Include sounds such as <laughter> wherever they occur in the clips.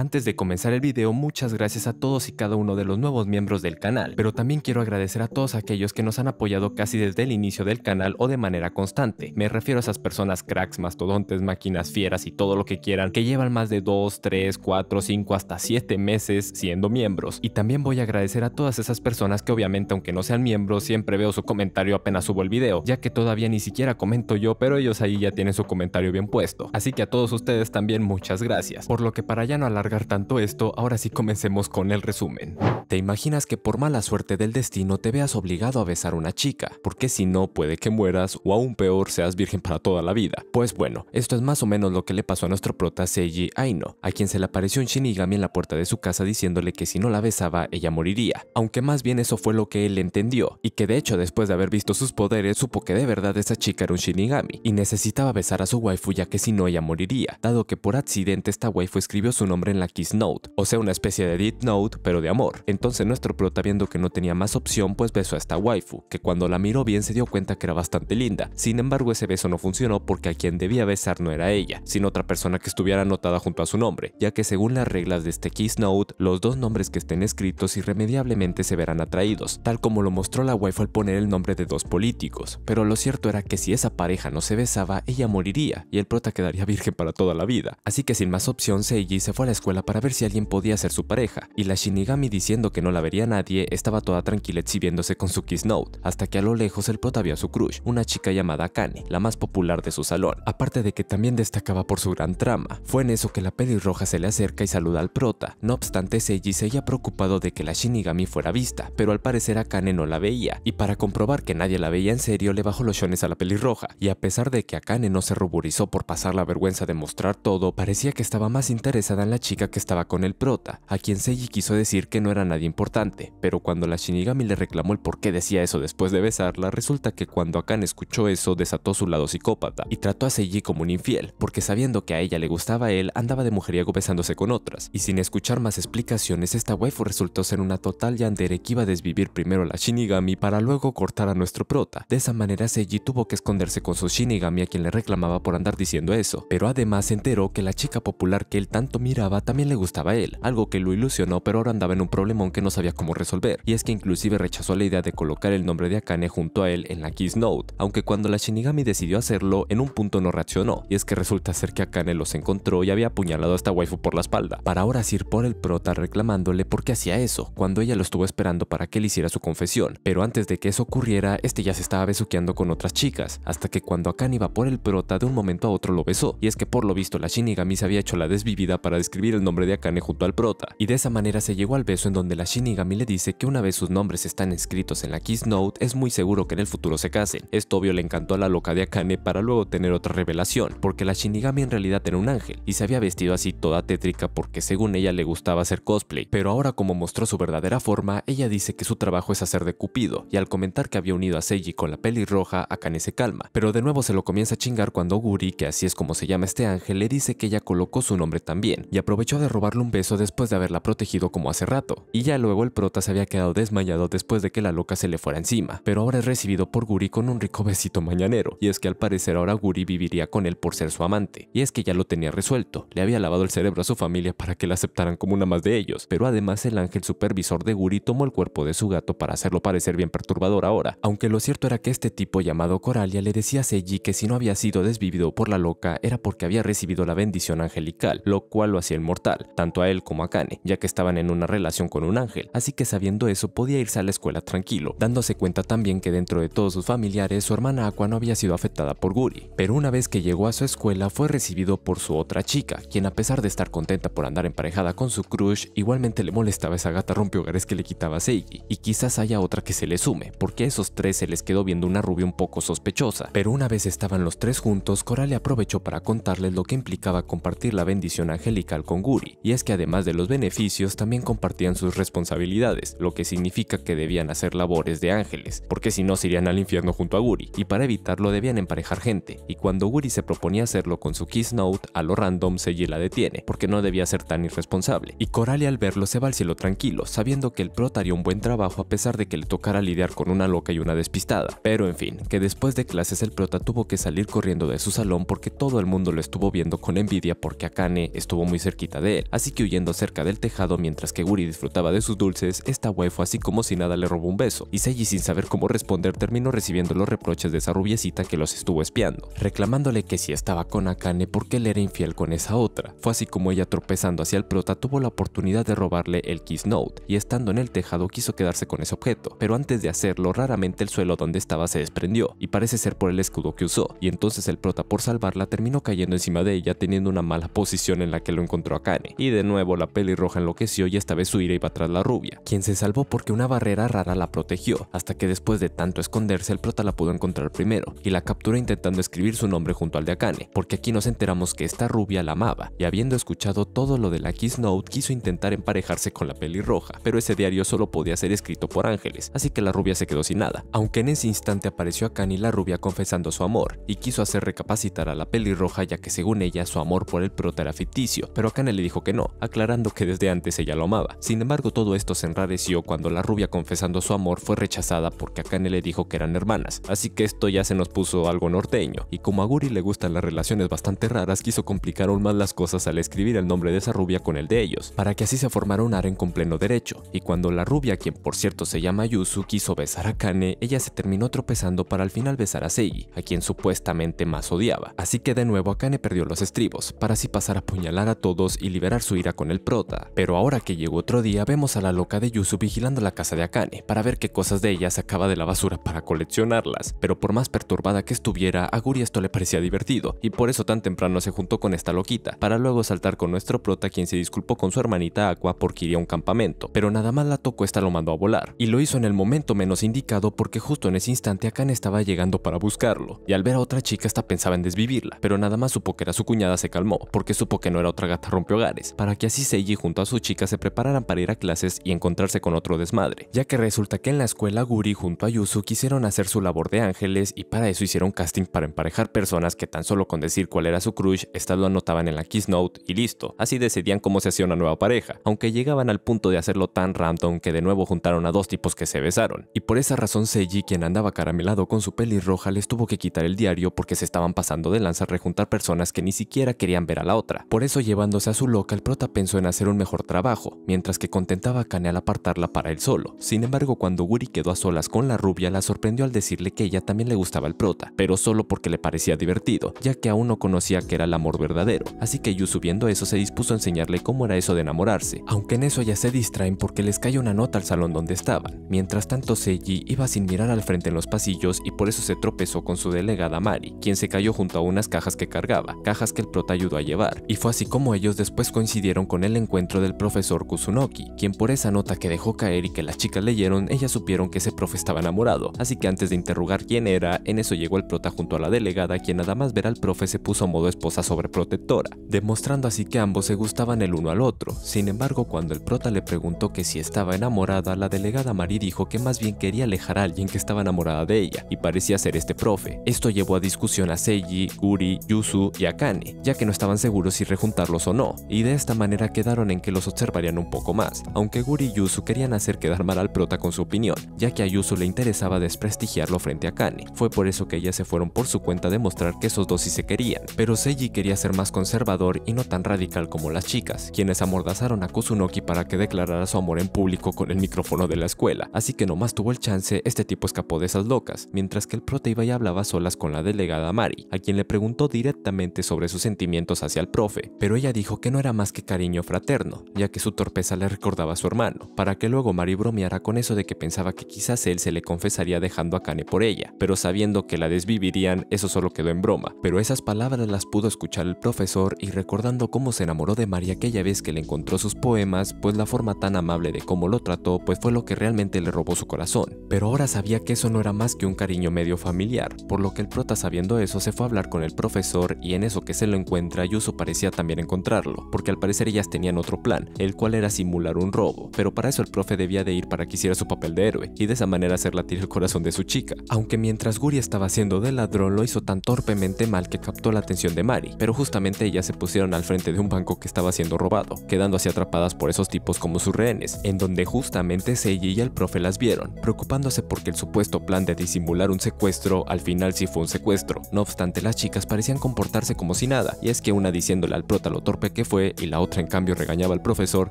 Antes de comenzar el video, muchas gracias a todos y cada uno de los nuevos miembros del canal, pero también quiero agradecer a todos aquellos que nos han apoyado casi desde el inicio del canal o de manera constante. Me refiero a esas personas cracks, mastodontes, máquinas fieras y todo lo que quieran, que llevan más de 2, 3, 4, 5, hasta 7 meses siendo miembros. Y también voy a agradecer a todas esas personas que obviamente aunque no sean miembros, siempre veo su comentario apenas subo el video, ya que todavía ni siquiera comento yo, pero ellos ahí ya tienen su comentario bien puesto. Así que a todos ustedes también muchas gracias. Por lo que para ya no alargar tanto esto, ahora sí comencemos con el resumen. Te imaginas que por mala suerte del destino te veas obligado a besar a una chica, porque si no puede que mueras o aún peor seas virgen para toda la vida. Pues bueno, esto es más o menos lo que le pasó a nuestro prota Seiji Aino, a quien se le apareció un Shinigami en la puerta de su casa diciéndole que si no la besaba ella moriría, aunque más bien eso fue lo que él entendió, y que de hecho después de haber visto sus poderes supo que de verdad esa chica era un Shinigami, y necesitaba besar a su waifu ya que si no ella moriría, dado que por accidente esta waifu escribió su nombre en la Kiss Note, o sea una especie de deep Note pero de amor. Entonces nuestro prota viendo que no tenía más opción pues besó a esta waifu, que cuando la miró bien se dio cuenta que era bastante linda. Sin embargo ese beso no funcionó porque a quien debía besar no era ella, sino otra persona que estuviera anotada junto a su nombre, ya que según las reglas de este Kiss Note, los dos nombres que estén escritos irremediablemente se verán atraídos, tal como lo mostró la waifu al poner el nombre de dos políticos. Pero lo cierto era que si esa pareja no se besaba, ella moriría y el prota quedaría virgen para toda la vida. Así que sin más opción, Seiji se fue a la escuela para ver si alguien podía ser su pareja, y la Shinigami diciendo que no la vería nadie estaba toda tranquila exhibiéndose con su Kiss Note, hasta que a lo lejos el prota vio a su crush, una chica llamada Kani, la más popular de su salón, aparte de que también destacaba por su gran trama. Fue en eso que la pelirroja se le acerca y saluda al prota, no obstante Seiji se había preocupado de que la Shinigami fuera vista, pero al parecer a Kane no la veía, y para comprobar que nadie la veía en serio le bajó los shones a la pelirroja, y a pesar de que a Akane no se ruborizó por pasar la vergüenza de mostrar todo, parecía que estaba más interesada en la chica chica que estaba con el prota, a quien Seiji quiso decir que no era nadie importante, pero cuando la Shinigami le reclamó el por qué decía eso después de besarla, resulta que cuando Akan escuchó eso desató su lado psicópata y trató a Seiji como un infiel, porque sabiendo que a ella le gustaba él, andaba de mujeriego besándose con otras, y sin escuchar más explicaciones, esta waifu resultó ser una total yandere que iba a desvivir primero a la Shinigami para luego cortar a nuestro prota. De esa manera Seiji tuvo que esconderse con su Shinigami a quien le reclamaba por andar diciendo eso, pero además se enteró que la chica popular que él tanto miraba también le gustaba a él, algo que lo ilusionó pero ahora andaba en un problemón que no sabía cómo resolver, y es que inclusive rechazó la idea de colocar el nombre de Akane junto a él en la Kiss Note, aunque cuando la Shinigami decidió hacerlo, en un punto no reaccionó, y es que resulta ser que Akane los encontró y había apuñalado a esta waifu por la espalda, para ahora ir por el prota reclamándole porque hacía eso, cuando ella lo estuvo esperando para que le hiciera su confesión, pero antes de que eso ocurriera, este ya se estaba besuqueando con otras chicas, hasta que cuando Akane iba por el prota de un momento a otro lo besó, y es que por lo visto la Shinigami se había hecho la desvivida para describir el nombre de Akane junto al prota, y de esa manera se llegó al beso en donde la Shinigami le dice que una vez sus nombres están escritos en la Kiss Note, es muy seguro que en el futuro se casen. Esto obvio le encantó a la loca de Akane para luego tener otra revelación, porque la Shinigami en realidad era un ángel, y se había vestido así toda tétrica porque según ella le gustaba hacer cosplay, pero ahora como mostró su verdadera forma, ella dice que su trabajo es hacer de Cupido, y al comentar que había unido a Seiji con la pelirroja, Akane se calma, pero de nuevo se lo comienza a chingar cuando Guri, que así es como se llama este ángel, le dice que ella colocó su nombre también, y aprovecha aprovechó de robarle un beso después de haberla protegido como hace rato, y ya luego el prota se había quedado desmayado después de que la loca se le fuera encima, pero ahora es recibido por Guri con un rico besito mañanero, y es que al parecer ahora Guri viviría con él por ser su amante, y es que ya lo tenía resuelto, le había lavado el cerebro a su familia para que la aceptaran como una más de ellos, pero además el ángel supervisor de Guri tomó el cuerpo de su gato para hacerlo parecer bien perturbador ahora, aunque lo cierto era que este tipo llamado Coralia le decía a Seiji que si no había sido desvivido por la loca era porque había recibido la bendición angelical, lo cual lo hacía el mortal, tanto a él como a Kane, ya que estaban en una relación con un ángel, así que sabiendo eso podía irse a la escuela tranquilo, dándose cuenta también que dentro de todos sus familiares su hermana Aqua no había sido afectada por Guri, pero una vez que llegó a su escuela fue recibido por su otra chica, quien a pesar de estar contenta por andar emparejada con su crush, igualmente le molestaba esa gata rompehogares que le quitaba a y quizás haya otra que se le sume, porque a esos tres se les quedó viendo una rubia un poco sospechosa, pero una vez estaban los tres juntos, le aprovechó para contarles lo que implicaba compartir la bendición angelical con Guri, y es que además de los beneficios también compartían sus responsabilidades, lo que significa que debían hacer labores de ángeles, porque si no se irían al infierno junto a Guri, y para evitarlo debían emparejar gente, y cuando Guri se proponía hacerlo con su Kiss Note, a lo random Seiji la detiene, porque no debía ser tan irresponsable, y Coralie al verlo se va al cielo tranquilo, sabiendo que el prota haría un buen trabajo a pesar de que le tocara lidiar con una loca y una despistada, pero en fin, que después de clases el prota tuvo que salir corriendo de su salón porque todo el mundo lo estuvo viendo con envidia porque Akane estuvo muy cerquita de él, así que huyendo cerca del tejado mientras que Guri disfrutaba de sus dulces, esta wey fue así como si nada le robó un beso, y Seiji sin saber cómo responder terminó recibiendo los reproches de esa rubiecita que los estuvo espiando, reclamándole que si estaba con Akane porque él era infiel con esa otra. Fue así como ella tropezando hacia el prota tuvo la oportunidad de robarle el Kiss Note, y estando en el tejado quiso quedarse con ese objeto, pero antes de hacerlo raramente el suelo donde estaba se desprendió, y parece ser por el escudo que usó, y entonces el prota por salvarla terminó cayendo encima de ella teniendo una mala posición en la que lo encontró a y de nuevo la pelirroja enloqueció y esta vez su ira iba tras la rubia, quien se salvó porque una barrera rara la protegió, hasta que después de tanto esconderse el prota la pudo encontrar primero, y la captura intentando escribir su nombre junto al de Akane, porque aquí nos enteramos que esta rubia la amaba, y habiendo escuchado todo lo de la Kiss Note quiso intentar emparejarse con la pelirroja, pero ese diario solo podía ser escrito por ángeles, así que la rubia se quedó sin nada, aunque en ese instante apareció Akane y la rubia confesando su amor, y quiso hacer recapacitar a la pelirroja ya que según ella su amor por el prota era ficticio, pero Kane le dijo que no, aclarando que desde antes ella lo amaba. Sin embargo, todo esto se enrareció cuando la rubia confesando su amor fue rechazada porque Akane le dijo que eran hermanas, así que esto ya se nos puso algo norteño, y como a Guri le gustan las relaciones bastante raras, quiso complicar aún más las cosas al escribir el nombre de esa rubia con el de ellos, para que así se formara un aren con pleno derecho, y cuando la rubia, quien por cierto se llama Yusu, quiso besar a Kane, ella se terminó tropezando para al final besar a Seiji, a quien supuestamente más odiaba, así que de nuevo Akane perdió los estribos, para así pasar a apuñalar a todos y liberar su ira con el prota. Pero ahora que llegó otro día, vemos a la loca de Yusu vigilando la casa de Akane para ver qué cosas de ella sacaba de la basura para coleccionarlas. Pero por más perturbada que estuviera, a esto le parecía divertido, y por eso tan temprano se juntó con esta loquita, para luego saltar con nuestro prota quien se disculpó con su hermanita Aqua porque iría a un campamento, pero nada más la tocó esta lo mandó a volar, y lo hizo en el momento menos indicado porque justo en ese instante Akane estaba llegando para buscarlo, y al ver a otra chica esta pensaba en desvivirla, pero nada más supo que era su cuñada se calmó, porque supo que no era otra gata Hogares, para que así Seiji junto a su chica se prepararan para ir a clases y encontrarse con otro desmadre, ya que resulta que en la escuela Guri junto a Yusu quisieron hacer su labor de ángeles y para eso hicieron casting para emparejar personas que tan solo con decir cuál era su crush, estas lo anotaban en la Kiss Note y listo, así decidían cómo se hacía una nueva pareja, aunque llegaban al punto de hacerlo tan random que de nuevo juntaron a dos tipos que se besaron, y por esa razón Seiji, quien andaba caramelado con su pelirroja, les tuvo que quitar el diario porque se estaban pasando de lanza a rejuntar personas que ni siquiera querían ver a la otra, por eso llevándose a su loca, el prota pensó en hacer un mejor trabajo, mientras que contentaba a Kane al apartarla para él solo. Sin embargo, cuando Guri quedó a solas con la rubia, la sorprendió al decirle que ella también le gustaba el prota, pero solo porque le parecía divertido, ya que aún no conocía que era el amor verdadero. Así que Yu subiendo eso se dispuso a enseñarle cómo era eso de enamorarse, aunque en eso ya se distraen porque les cae una nota al salón donde estaban. Mientras tanto, Seiji iba sin mirar al frente en los pasillos y por eso se tropezó con su delegada Mari, quien se cayó junto a unas cajas que cargaba, cajas que el prota ayudó a llevar, y fue así como ellos después coincidieron con el encuentro del profesor Kusunoki, quien por esa nota que dejó caer y que las chicas leyeron, ellas supieron que ese profe estaba enamorado, así que antes de interrogar quién era, en eso llegó el prota junto a la delegada, quien nada más ver al profe se puso a modo esposa sobreprotectora, demostrando así que ambos se gustaban el uno al otro. Sin embargo, cuando el prota le preguntó que si estaba enamorada, la delegada Mari dijo que más bien quería alejar a alguien que estaba enamorada de ella, y parecía ser este profe. Esto llevó a discusión a Seiji, Guri, Yusu y Akane, ya que no estaban seguros si rejuntarlos o no, y de esta manera quedaron en que los observarían un poco más, aunque Guri y Yuzu querían hacer quedar mal al prota con su opinión, ya que a Yuzu le interesaba desprestigiarlo frente a Kani. Fue por eso que ellas se fueron por su cuenta a demostrar que esos dos sí se querían, pero Seiji quería ser más conservador y no tan radical como las chicas, quienes amordazaron a Kusunoki para que declarara su amor en público con el micrófono de la escuela, así que nomás tuvo el chance, este tipo escapó de esas locas, mientras que el prota iba y hablaba solas con la delegada Mari, a quien le preguntó directamente sobre sus sentimientos hacia el profe, pero ella dijo que no era más que cariño fraterno, ya que su torpeza le recordaba a su hermano, para que luego Mari bromeara con eso de que pensaba que quizás él se le confesaría dejando a Kane por ella, pero sabiendo que la desvivirían, eso solo quedó en broma, pero esas palabras las pudo escuchar el profesor y recordando cómo se enamoró de Mari aquella vez que le encontró sus poemas, pues la forma tan amable de cómo lo trató pues fue lo que realmente le robó su corazón, pero ahora sabía que eso no era más que un cariño medio familiar, por lo que el prota sabiendo eso se fue a hablar con el profesor y en eso que se lo encuentra Yusu parecía también encontrarlo porque al parecer ellas tenían otro plan, el cual era simular un robo, pero para eso el profe debía de ir para que hiciera su papel de héroe, y de esa manera hacer latir el corazón de su chica, aunque mientras Guri estaba haciendo de ladrón lo hizo tan torpemente mal que captó la atención de Mari, pero justamente ellas se pusieron al frente de un banco que estaba siendo robado, quedando así atrapadas por esos tipos como sus rehenes, en donde justamente Seiji y el profe las vieron, preocupándose porque el supuesto plan de disimular un secuestro al final sí fue un secuestro, no obstante las chicas parecían comportarse como si nada, y es que una diciéndole al prota lo torpe que fue y la otra en cambio regañaba al profesor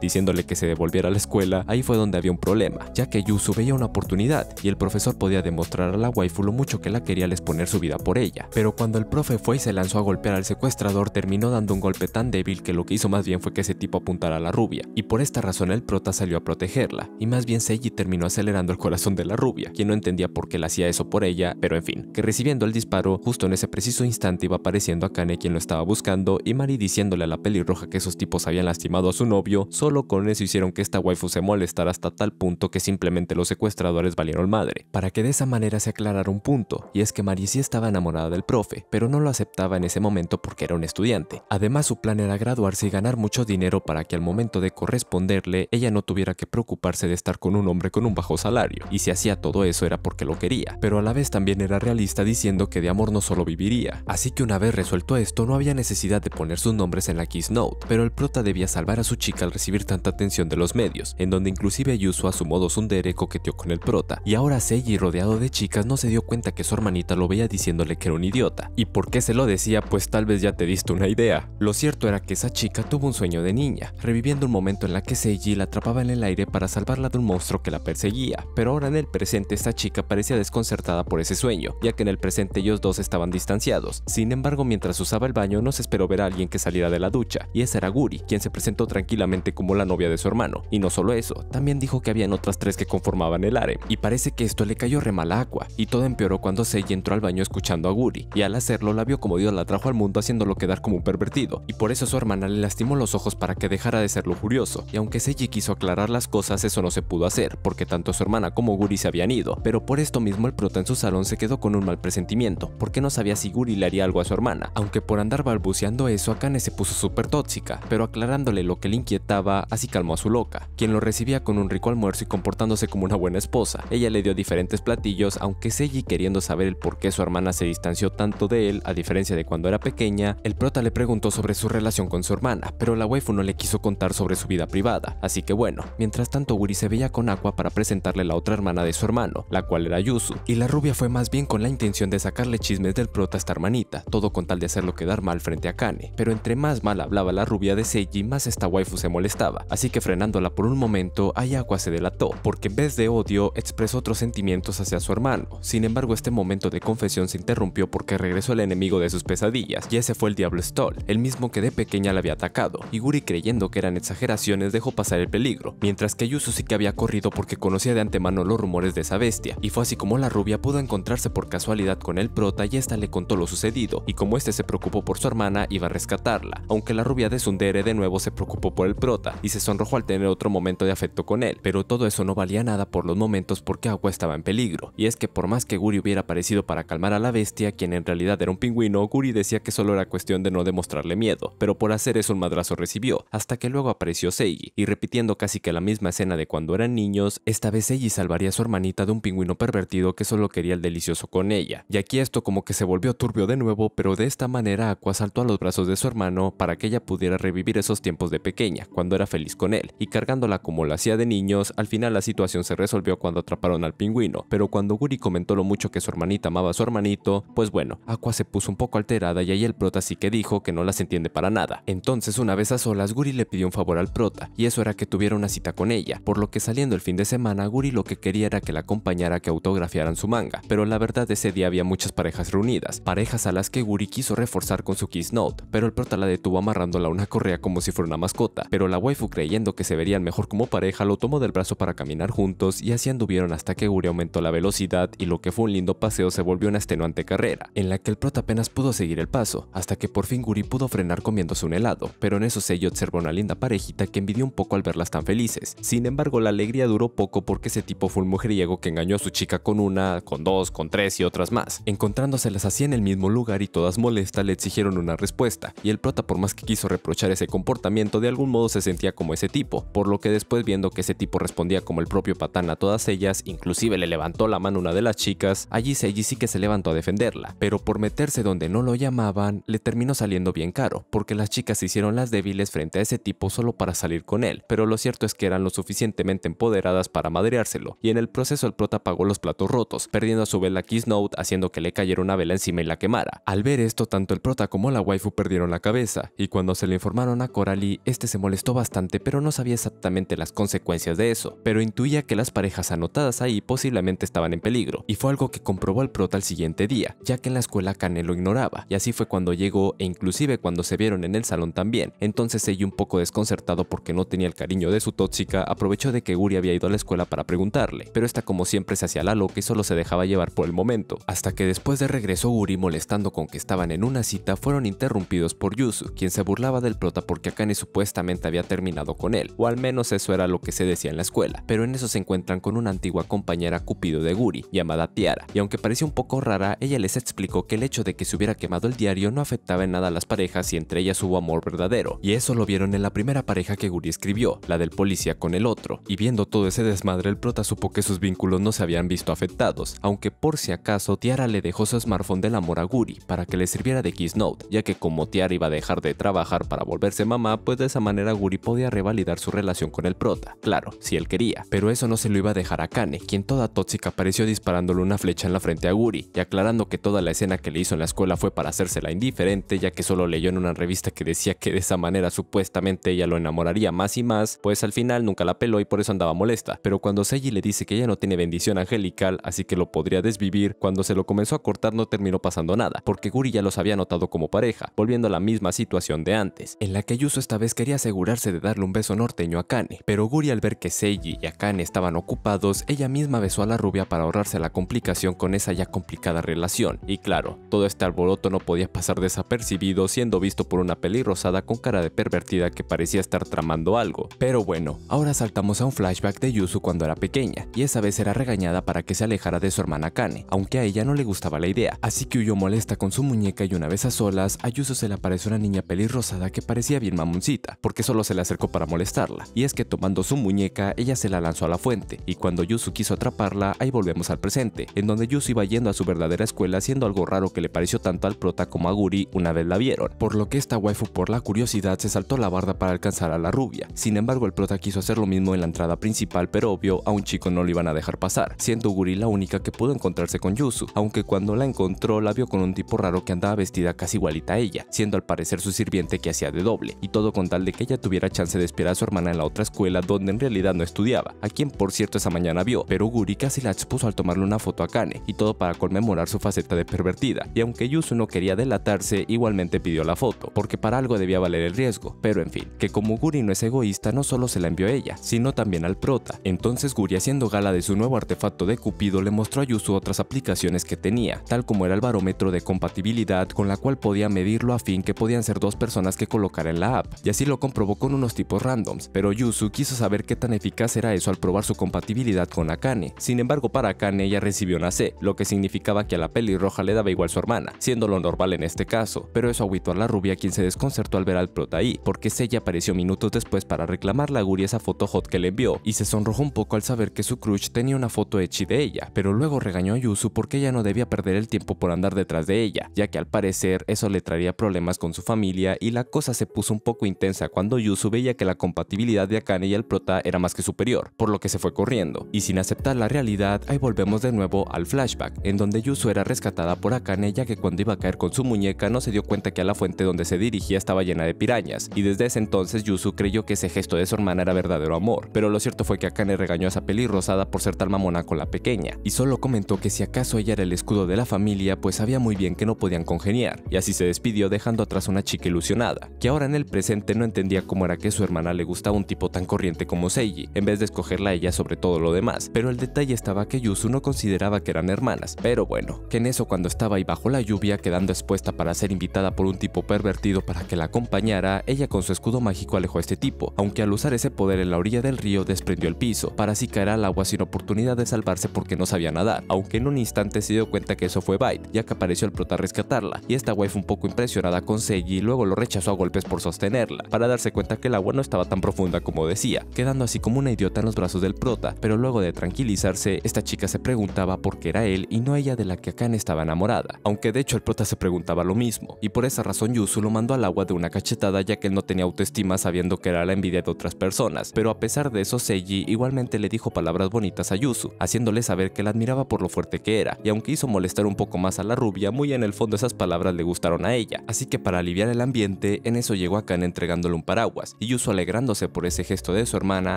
diciéndole que se devolviera a la escuela, ahí fue donde había un problema, ya que Yusu veía una oportunidad y el profesor podía demostrar a la waifu lo mucho que la quería les exponer su vida por ella. Pero cuando el profe fue y se lanzó a golpear al secuestrador, terminó dando un golpe tan débil que lo que hizo más bien fue que ese tipo apuntara a la rubia, y por esta razón el prota salió a protegerla, y más bien Seiji terminó acelerando el corazón de la rubia, quien no entendía por qué le hacía eso por ella, pero en fin, que recibiendo el disparo, justo en ese preciso instante iba apareciendo a Kane quien lo estaba buscando y Mari diciéndole a la peli que esos tipos habían lastimado a su novio, solo con eso hicieron que esta waifu se molestara hasta tal punto que simplemente los secuestradores valieron madre, para que de esa manera se aclarara un punto, y es que Mari sí estaba enamorada del profe, pero no lo aceptaba en ese momento porque era un estudiante. Además su plan era graduarse y ganar mucho dinero para que al momento de corresponderle, ella no tuviera que preocuparse de estar con un hombre con un bajo salario, y si hacía todo eso era porque lo quería, pero a la vez también era realista diciendo que de amor no solo viviría, así que una vez resuelto esto no había necesidad de poner sus nombres en la Kiss pero el prota debía salvar a su chica al recibir tanta atención de los medios, en donde inclusive Ayuso a su modo sundere coqueteó con el prota, y ahora Seiji rodeado de chicas no se dio cuenta que su hermanita lo veía diciéndole que era un idiota. ¿Y por qué se lo decía? Pues tal vez ya te diste una idea. Lo cierto era que esa chica tuvo un sueño de niña, reviviendo un momento en la que Seiji la atrapaba en el aire para salvarla de un monstruo que la perseguía, pero ahora en el presente esta chica parecía desconcertada por ese sueño, ya que en el presente ellos dos estaban distanciados. Sin embargo, mientras usaba el baño no se esperó ver a alguien que saliera de la ducha, y esa era Guri, quien se presentó tranquilamente como la novia de su hermano. Y no solo eso, también dijo que habían otras tres que conformaban el harem, y parece que esto le cayó re mala agua. y todo empeoró cuando Seiji entró al baño escuchando a Guri, y al hacerlo la vio como Dios la trajo al mundo haciéndolo quedar como un pervertido, y por eso su hermana le lastimó los ojos para que dejara de ser lujurioso, y aunque Seiji quiso aclarar las cosas eso no se pudo hacer, porque tanto su hermana como Guri se habían ido, pero por esto mismo el prota en su salón se quedó con un mal presentimiento, porque no sabía si Guri le haría algo a su hermana, aunque por andar balbuceando eso Akane se puso súper tóxica, pero aclarándole lo que le inquietaba, así calmó a su loca, quien lo recibía con un rico almuerzo y comportándose como una buena esposa. Ella le dio diferentes platillos, aunque Seiji queriendo saber el por qué su hermana se distanció tanto de él, a diferencia de cuando era pequeña, el prota le preguntó sobre su relación con su hermana, pero la waifu no le quiso contar sobre su vida privada, así que bueno, mientras tanto Uri se veía con Aqua para presentarle la otra hermana de su hermano, la cual era Yuzu, y la rubia fue más bien con la intención de sacarle chismes del prota a esta hermanita, todo con tal de hacerlo quedar mal frente a Kane, pero entre más mal hablaba la rubia de Seiji, más esta waifu se molestaba, así que frenándola por un momento, Ayakua se delató, porque en vez de odio, expresó otros sentimientos hacia su hermano. Sin embargo, este momento de confesión se interrumpió porque regresó el enemigo de sus pesadillas, y ese fue el Diablo Stall, el mismo que de pequeña la había atacado. Iguri creyendo que eran exageraciones dejó pasar el peligro, mientras que Yusu sí que había corrido porque conocía de antemano los rumores de esa bestia, y fue así como la rubia pudo encontrarse por casualidad con el prota y esta le contó lo sucedido, y como este se preocupó por su hermana, iba a rescatarla, aunque la rubia de Sundere de nuevo se preocupó por el prota y se sonrojó al tener otro momento de afecto con él, pero todo eso no valía nada por los momentos porque Aqua estaba en peligro, y es que por más que Guri hubiera aparecido para calmar a la bestia, quien en realidad era un pingüino, Guri decía que solo era cuestión de no demostrarle miedo, pero por hacer eso un madrazo recibió, hasta que luego apareció Seiji, y repitiendo casi que la misma escena de cuando eran niños, esta vez Seiji salvaría a su hermanita de un pingüino pervertido que solo quería el delicioso con ella, y aquí esto como que se volvió turbio de nuevo, pero de esta manera Aqua saltó a los brazos de su hermano para que ella pudiera revivir esos tiempos de pequeña, cuando era feliz con él, y cargándola como lo hacía de niños, al final la situación se resolvió cuando atraparon al pingüino, pero cuando Guri comentó lo mucho que su hermanita amaba a su hermanito, pues bueno, Aqua se puso un poco alterada y ahí el prota sí que dijo que no las entiende para nada. Entonces, una vez a solas, Guri le pidió un favor al prota, y eso era que tuviera una cita con ella, por lo que saliendo el fin de semana, Guri lo que quería era que la acompañara que autografiaran su manga, pero la verdad ese día había muchas parejas reunidas, parejas a las que Guri quiso reforzar con su Kiss Note, pero el prota la detuvo amarrando una correa como si fuera una mascota, pero la waifu creyendo que se verían mejor como pareja lo tomó del brazo para caminar juntos y así anduvieron hasta que Guri aumentó la velocidad y lo que fue un lindo paseo se volvió una extenuante carrera, en la que el prota apenas pudo seguir el paso, hasta que por fin Guri pudo frenar comiéndose un helado, pero en eso ellos observó una linda parejita que envidió un poco al verlas tan felices. Sin embargo, la alegría duró poco porque ese tipo fue un mujeriego que engañó a su chica con una, con dos, con tres y otras más. Encontrándoselas así en el mismo lugar y todas molestas le exigieron una respuesta, y el prota por más que quiso o reprochar ese comportamiento, de algún modo se sentía como ese tipo, por lo que después viendo que ese tipo respondía como el propio patán a todas ellas, inclusive le levantó la mano una de las chicas, allí Seiji sí que se levantó a defenderla, pero por meterse donde no lo llamaban, le terminó saliendo bien caro, porque las chicas se hicieron las débiles frente a ese tipo solo para salir con él, pero lo cierto es que eran lo suficientemente empoderadas para madreárselo, y en el proceso el prota pagó los platos rotos, perdiendo a su vela Kiss Note, haciendo que le cayera una vela encima y la quemara. Al ver esto, tanto el prota como la waifu perdieron la cabeza, y cuando se le informaron a Coralie, este se molestó bastante, pero no sabía exactamente las consecuencias de eso, pero intuía que las parejas anotadas ahí posiblemente estaban en peligro, y fue algo que comprobó el prota al siguiente día, ya que en la escuela Kane lo ignoraba, y así fue cuando llegó e inclusive cuando se vieron en el salón también. Entonces ella, un poco desconcertado porque no tenía el cariño de su tóxica, aprovechó de que Guri había ido a la escuela para preguntarle, pero esta como siempre se hacía la loca y solo se dejaba llevar por el momento, hasta que después de regreso Guri molestando con que estaban en una cita fueron interrumpidos por Yusu, quien se burló hablaba del prota porque Akane supuestamente había terminado con él, o al menos eso era lo que se decía en la escuela, pero en eso se encuentran con una antigua compañera Cupido de Guri, llamada Tiara, y aunque parecía un poco rara, ella les explicó que el hecho de que se hubiera quemado el diario no afectaba en nada a las parejas y entre ellas hubo amor verdadero, y eso lo vieron en la primera pareja que Guri escribió, la del policía con el otro, y viendo todo ese desmadre el prota supo que sus vínculos no se habían visto afectados, aunque por si acaso Tiara le dejó su smartphone del amor a Guri para que le sirviera de Kiss Note, ya que como Tiara iba a dejar de trabajar para volverse mamá, pues de esa manera Guri podía revalidar su relación con el prota, claro, si él quería, pero eso no se lo iba a dejar a Kane, quien toda tóxica apareció disparándole una flecha en la frente a Guri, y aclarando que toda la escena que le hizo en la escuela fue para hacérsela indiferente, ya que solo leyó en una revista que decía que de esa manera supuestamente ella lo enamoraría más y más, pues al final nunca la peló y por eso andaba molesta, pero cuando Seiji le dice que ella no tiene bendición angelical, así que lo podría desvivir, cuando se lo comenzó a cortar no terminó pasando nada, porque Guri ya los había notado como pareja, volviendo a la misma situación de antes antes, en la que Yuzu esta vez quería asegurarse de darle un beso norteño a Kane, pero Guri al ver que Seiji y Kane estaban ocupados, ella misma besó a la rubia para ahorrarse la complicación con esa ya complicada relación. Y claro, todo este alboroto no podía pasar desapercibido siendo visto por una pelirrosada con cara de pervertida que parecía estar tramando algo. Pero bueno, ahora saltamos a un flashback de Yuzu cuando era pequeña, y esa vez era regañada para que se alejara de su hermana Kane, aunque a ella no le gustaba la idea, así que huyó molesta con su muñeca y una vez a solas, a Yuzu se le apareció una niña pelirrosada que parecía bien mamoncita, porque solo se le acercó para molestarla, y es que tomando su muñeca, ella se la lanzó a la fuente, y cuando Yusu quiso atraparla, ahí volvemos al presente, en donde Yusu iba yendo a su verdadera escuela haciendo algo raro que le pareció tanto al prota como a Guri una vez la vieron, por lo que esta waifu por la curiosidad se saltó la barda para alcanzar a la rubia, sin embargo el prota quiso hacer lo mismo en la entrada principal, pero obvio, a un chico no lo iban a dejar pasar, siendo Guri la única que pudo encontrarse con Yusu, aunque cuando la encontró la vio con un tipo raro que andaba vestida casi igualita a ella, siendo al parecer su sirviente que hacía de doble, y todo con tal de que ella tuviera chance de esperar a su hermana en la otra escuela donde en realidad no estudiaba, a quien por cierto esa mañana vio, pero Guri casi la expuso al tomarle una foto a Kane, y todo para conmemorar su faceta de pervertida, y aunque Yusu no quería delatarse, igualmente pidió la foto, porque para algo debía valer el riesgo, pero en fin, que como Guri no es egoísta no solo se la envió a ella, sino también al prota, entonces Guri haciendo gala de su nuevo artefacto de Cupido le mostró a Yusu otras aplicaciones que tenía, tal como era el barómetro de compatibilidad con la cual podía medirlo a fin que podían ser dos personas que colocar en la app, y así lo comprobó con unos tipos randoms, pero Yuzu quiso saber qué tan eficaz era eso al probar su compatibilidad con Akane. Sin embargo, para Akane ella recibió una C, lo que significaba que a la pelirroja le daba igual su hermana, siendo lo normal en este caso, pero eso agüitó a la rubia quien se desconcertó al ver al prota ahí, porque ella apareció minutos después para reclamar la Guri esa foto hot que le envió, y se sonrojó un poco al saber que su crush tenía una foto hechi de ella, pero luego regañó a Yuzu porque ella no debía perder el tiempo por andar detrás de ella, ya que al parecer eso le traería problemas con su familia y y la cosa se puso un poco intensa cuando Yusu veía que la compatibilidad de Akane y el prota era más que superior, por lo que se fue corriendo. Y sin aceptar la realidad, ahí volvemos de nuevo al flashback, en donde Yusu era rescatada por Akane ya que cuando iba a caer con su muñeca no se dio cuenta que a la fuente donde se dirigía estaba llena de pirañas, y desde ese entonces Yusu creyó que ese gesto de su hermana era verdadero amor, pero lo cierto fue que Akane regañó a esa rosada por ser tal mamona con la pequeña, y solo comentó que si acaso ella era el escudo de la familia, pues sabía muy bien que no podían congeniar, y así se despidió dejando atrás una chica ilusión nada, que ahora en el presente no entendía cómo era que su hermana le gustaba un tipo tan corriente como Seiji, en vez de escogerla a ella sobre todo lo demás, pero el detalle estaba que Yuzu no consideraba que eran hermanas, pero bueno, que en eso cuando estaba ahí bajo la lluvia quedando expuesta para ser invitada por un tipo pervertido para que la acompañara, ella con su escudo mágico alejó a este tipo, aunque al usar ese poder en la orilla del río desprendió el piso, para así caer al agua sin oportunidad de salvarse porque no sabía nadar, aunque en un instante se dio cuenta que eso fue Byte, ya que apareció el prota a rescatarla, y esta guay fue un poco impresionada con Seiji luego lo rechazó a golpes por sostenerla, para darse cuenta que el agua no estaba tan profunda como decía, quedando así como una idiota en los brazos del prota, pero luego de tranquilizarse, esta chica se preguntaba por qué era él y no ella de la que Akane estaba enamorada, aunque de hecho el prota se preguntaba lo mismo, y por esa razón Yuzu lo mandó al agua de una cachetada ya que él no tenía autoestima sabiendo que era la envidia de otras personas, pero a pesar de eso Seiji igualmente le dijo palabras bonitas a Yuzu, haciéndole saber que la admiraba por lo fuerte que era, y aunque hizo molestar un poco más a la rubia, muy en el fondo esas palabras le gustaron a ella, así que para aliviar el ambiente en eso llegó Khan entregándole un paraguas, y Yusu alegrándose por ese gesto de su hermana,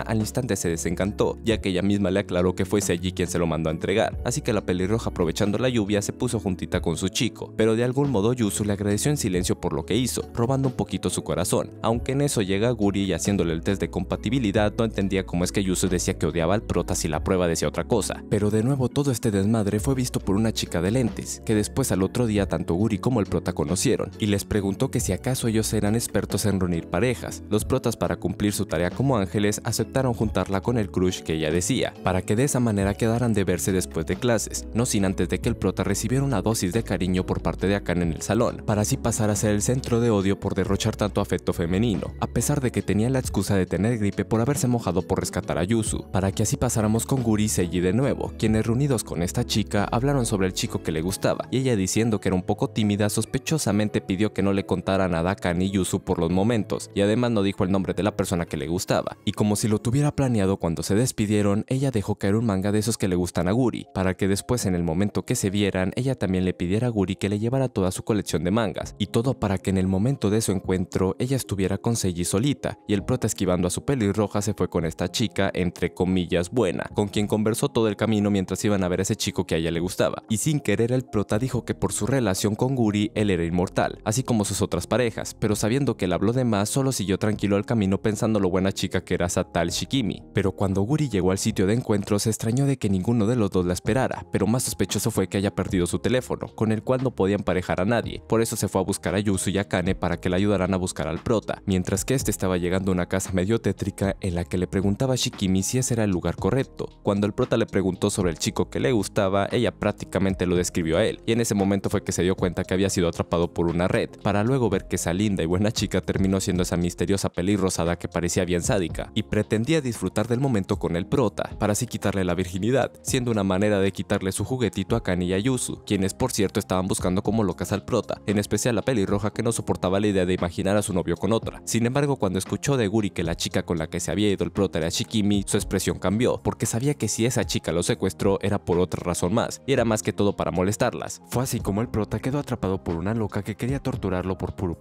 al instante se desencantó, ya que ella misma le aclaró que fuese allí quien se lo mandó a entregar, así que la pelirroja aprovechando la lluvia se puso juntita con su chico, pero de algún modo Yusu le agradeció en silencio por lo que hizo, robando un poquito su corazón, aunque en eso llega Guri y haciéndole el test de compatibilidad no entendía cómo es que Yusu decía que odiaba al prota si la prueba decía otra cosa, pero de nuevo todo este desmadre fue visto por una chica de lentes, que después al otro día tanto Guri como el prota conocieron, y les preguntó que si acaso ellos eran expertos en reunir parejas. Los protas para cumplir su tarea como ángeles aceptaron juntarla con el crush que ella decía, para que de esa manera quedaran de verse después de clases, no sin antes de que el prota recibiera una dosis de cariño por parte de Akan en el salón, para así pasar a ser el centro de odio por derrochar tanto afecto femenino, a pesar de que tenía la excusa de tener gripe por haberse mojado por rescatar a Yuzu, para que así pasáramos con Guri y Seiji de nuevo, quienes reunidos con esta chica hablaron sobre el chico que le gustaba, y ella diciendo que era un poco tímida sospechosamente pidió que no le contara nada Kani Yusu por los momentos, y además no dijo el nombre de la persona que le gustaba. Y como si lo tuviera planeado cuando se despidieron, ella dejó caer un manga de esos que le gustan a Guri, para que después en el momento que se vieran, ella también le pidiera a Guri que le llevara toda su colección de mangas, y todo para que en el momento de su encuentro ella estuviera con Seiji solita, y el prota esquivando a su pelirroja se fue con esta chica, entre comillas, buena, con quien conversó todo el camino mientras iban a ver a ese chico que a ella le gustaba, y sin querer el prota dijo que por su relación con Guri él era inmortal, así como sus otras parejas, pero sabiendo que él habló de más, solo siguió tranquilo al camino pensando lo buena chica que era Satal Shikimi. Pero cuando Guri llegó al sitio de encuentro, se extrañó de que ninguno de los dos la esperara, pero más sospechoso fue que haya perdido su teléfono, con el cual no podía emparejar a nadie, por eso se fue a buscar a Yusu y a Kane para que le ayudaran a buscar al prota, mientras que este estaba llegando a una casa medio tétrica en la que le preguntaba a Shikimi si ese era el lugar correcto. Cuando el prota le preguntó sobre el chico que le gustaba, ella prácticamente lo describió a él, y en ese momento fue que se dio cuenta que había sido atrapado por una red, para luego ver que salía linda y buena chica terminó siendo esa misteriosa rosada que parecía bien sádica y pretendía disfrutar del momento con el prota, para así quitarle la virginidad, siendo una manera de quitarle su juguetito a Kani y a quienes por cierto estaban buscando como locas al prota, en especial la pelirroja que no soportaba la idea de imaginar a su novio con otra. Sin embargo, cuando escuchó de Guri que la chica con la que se había ido el prota era Shikimi, su expresión cambió, porque sabía que si esa chica lo secuestró era por otra razón más, y era más que todo para molestarlas. Fue así como el prota quedó atrapado por una loca que quería torturarlo por puro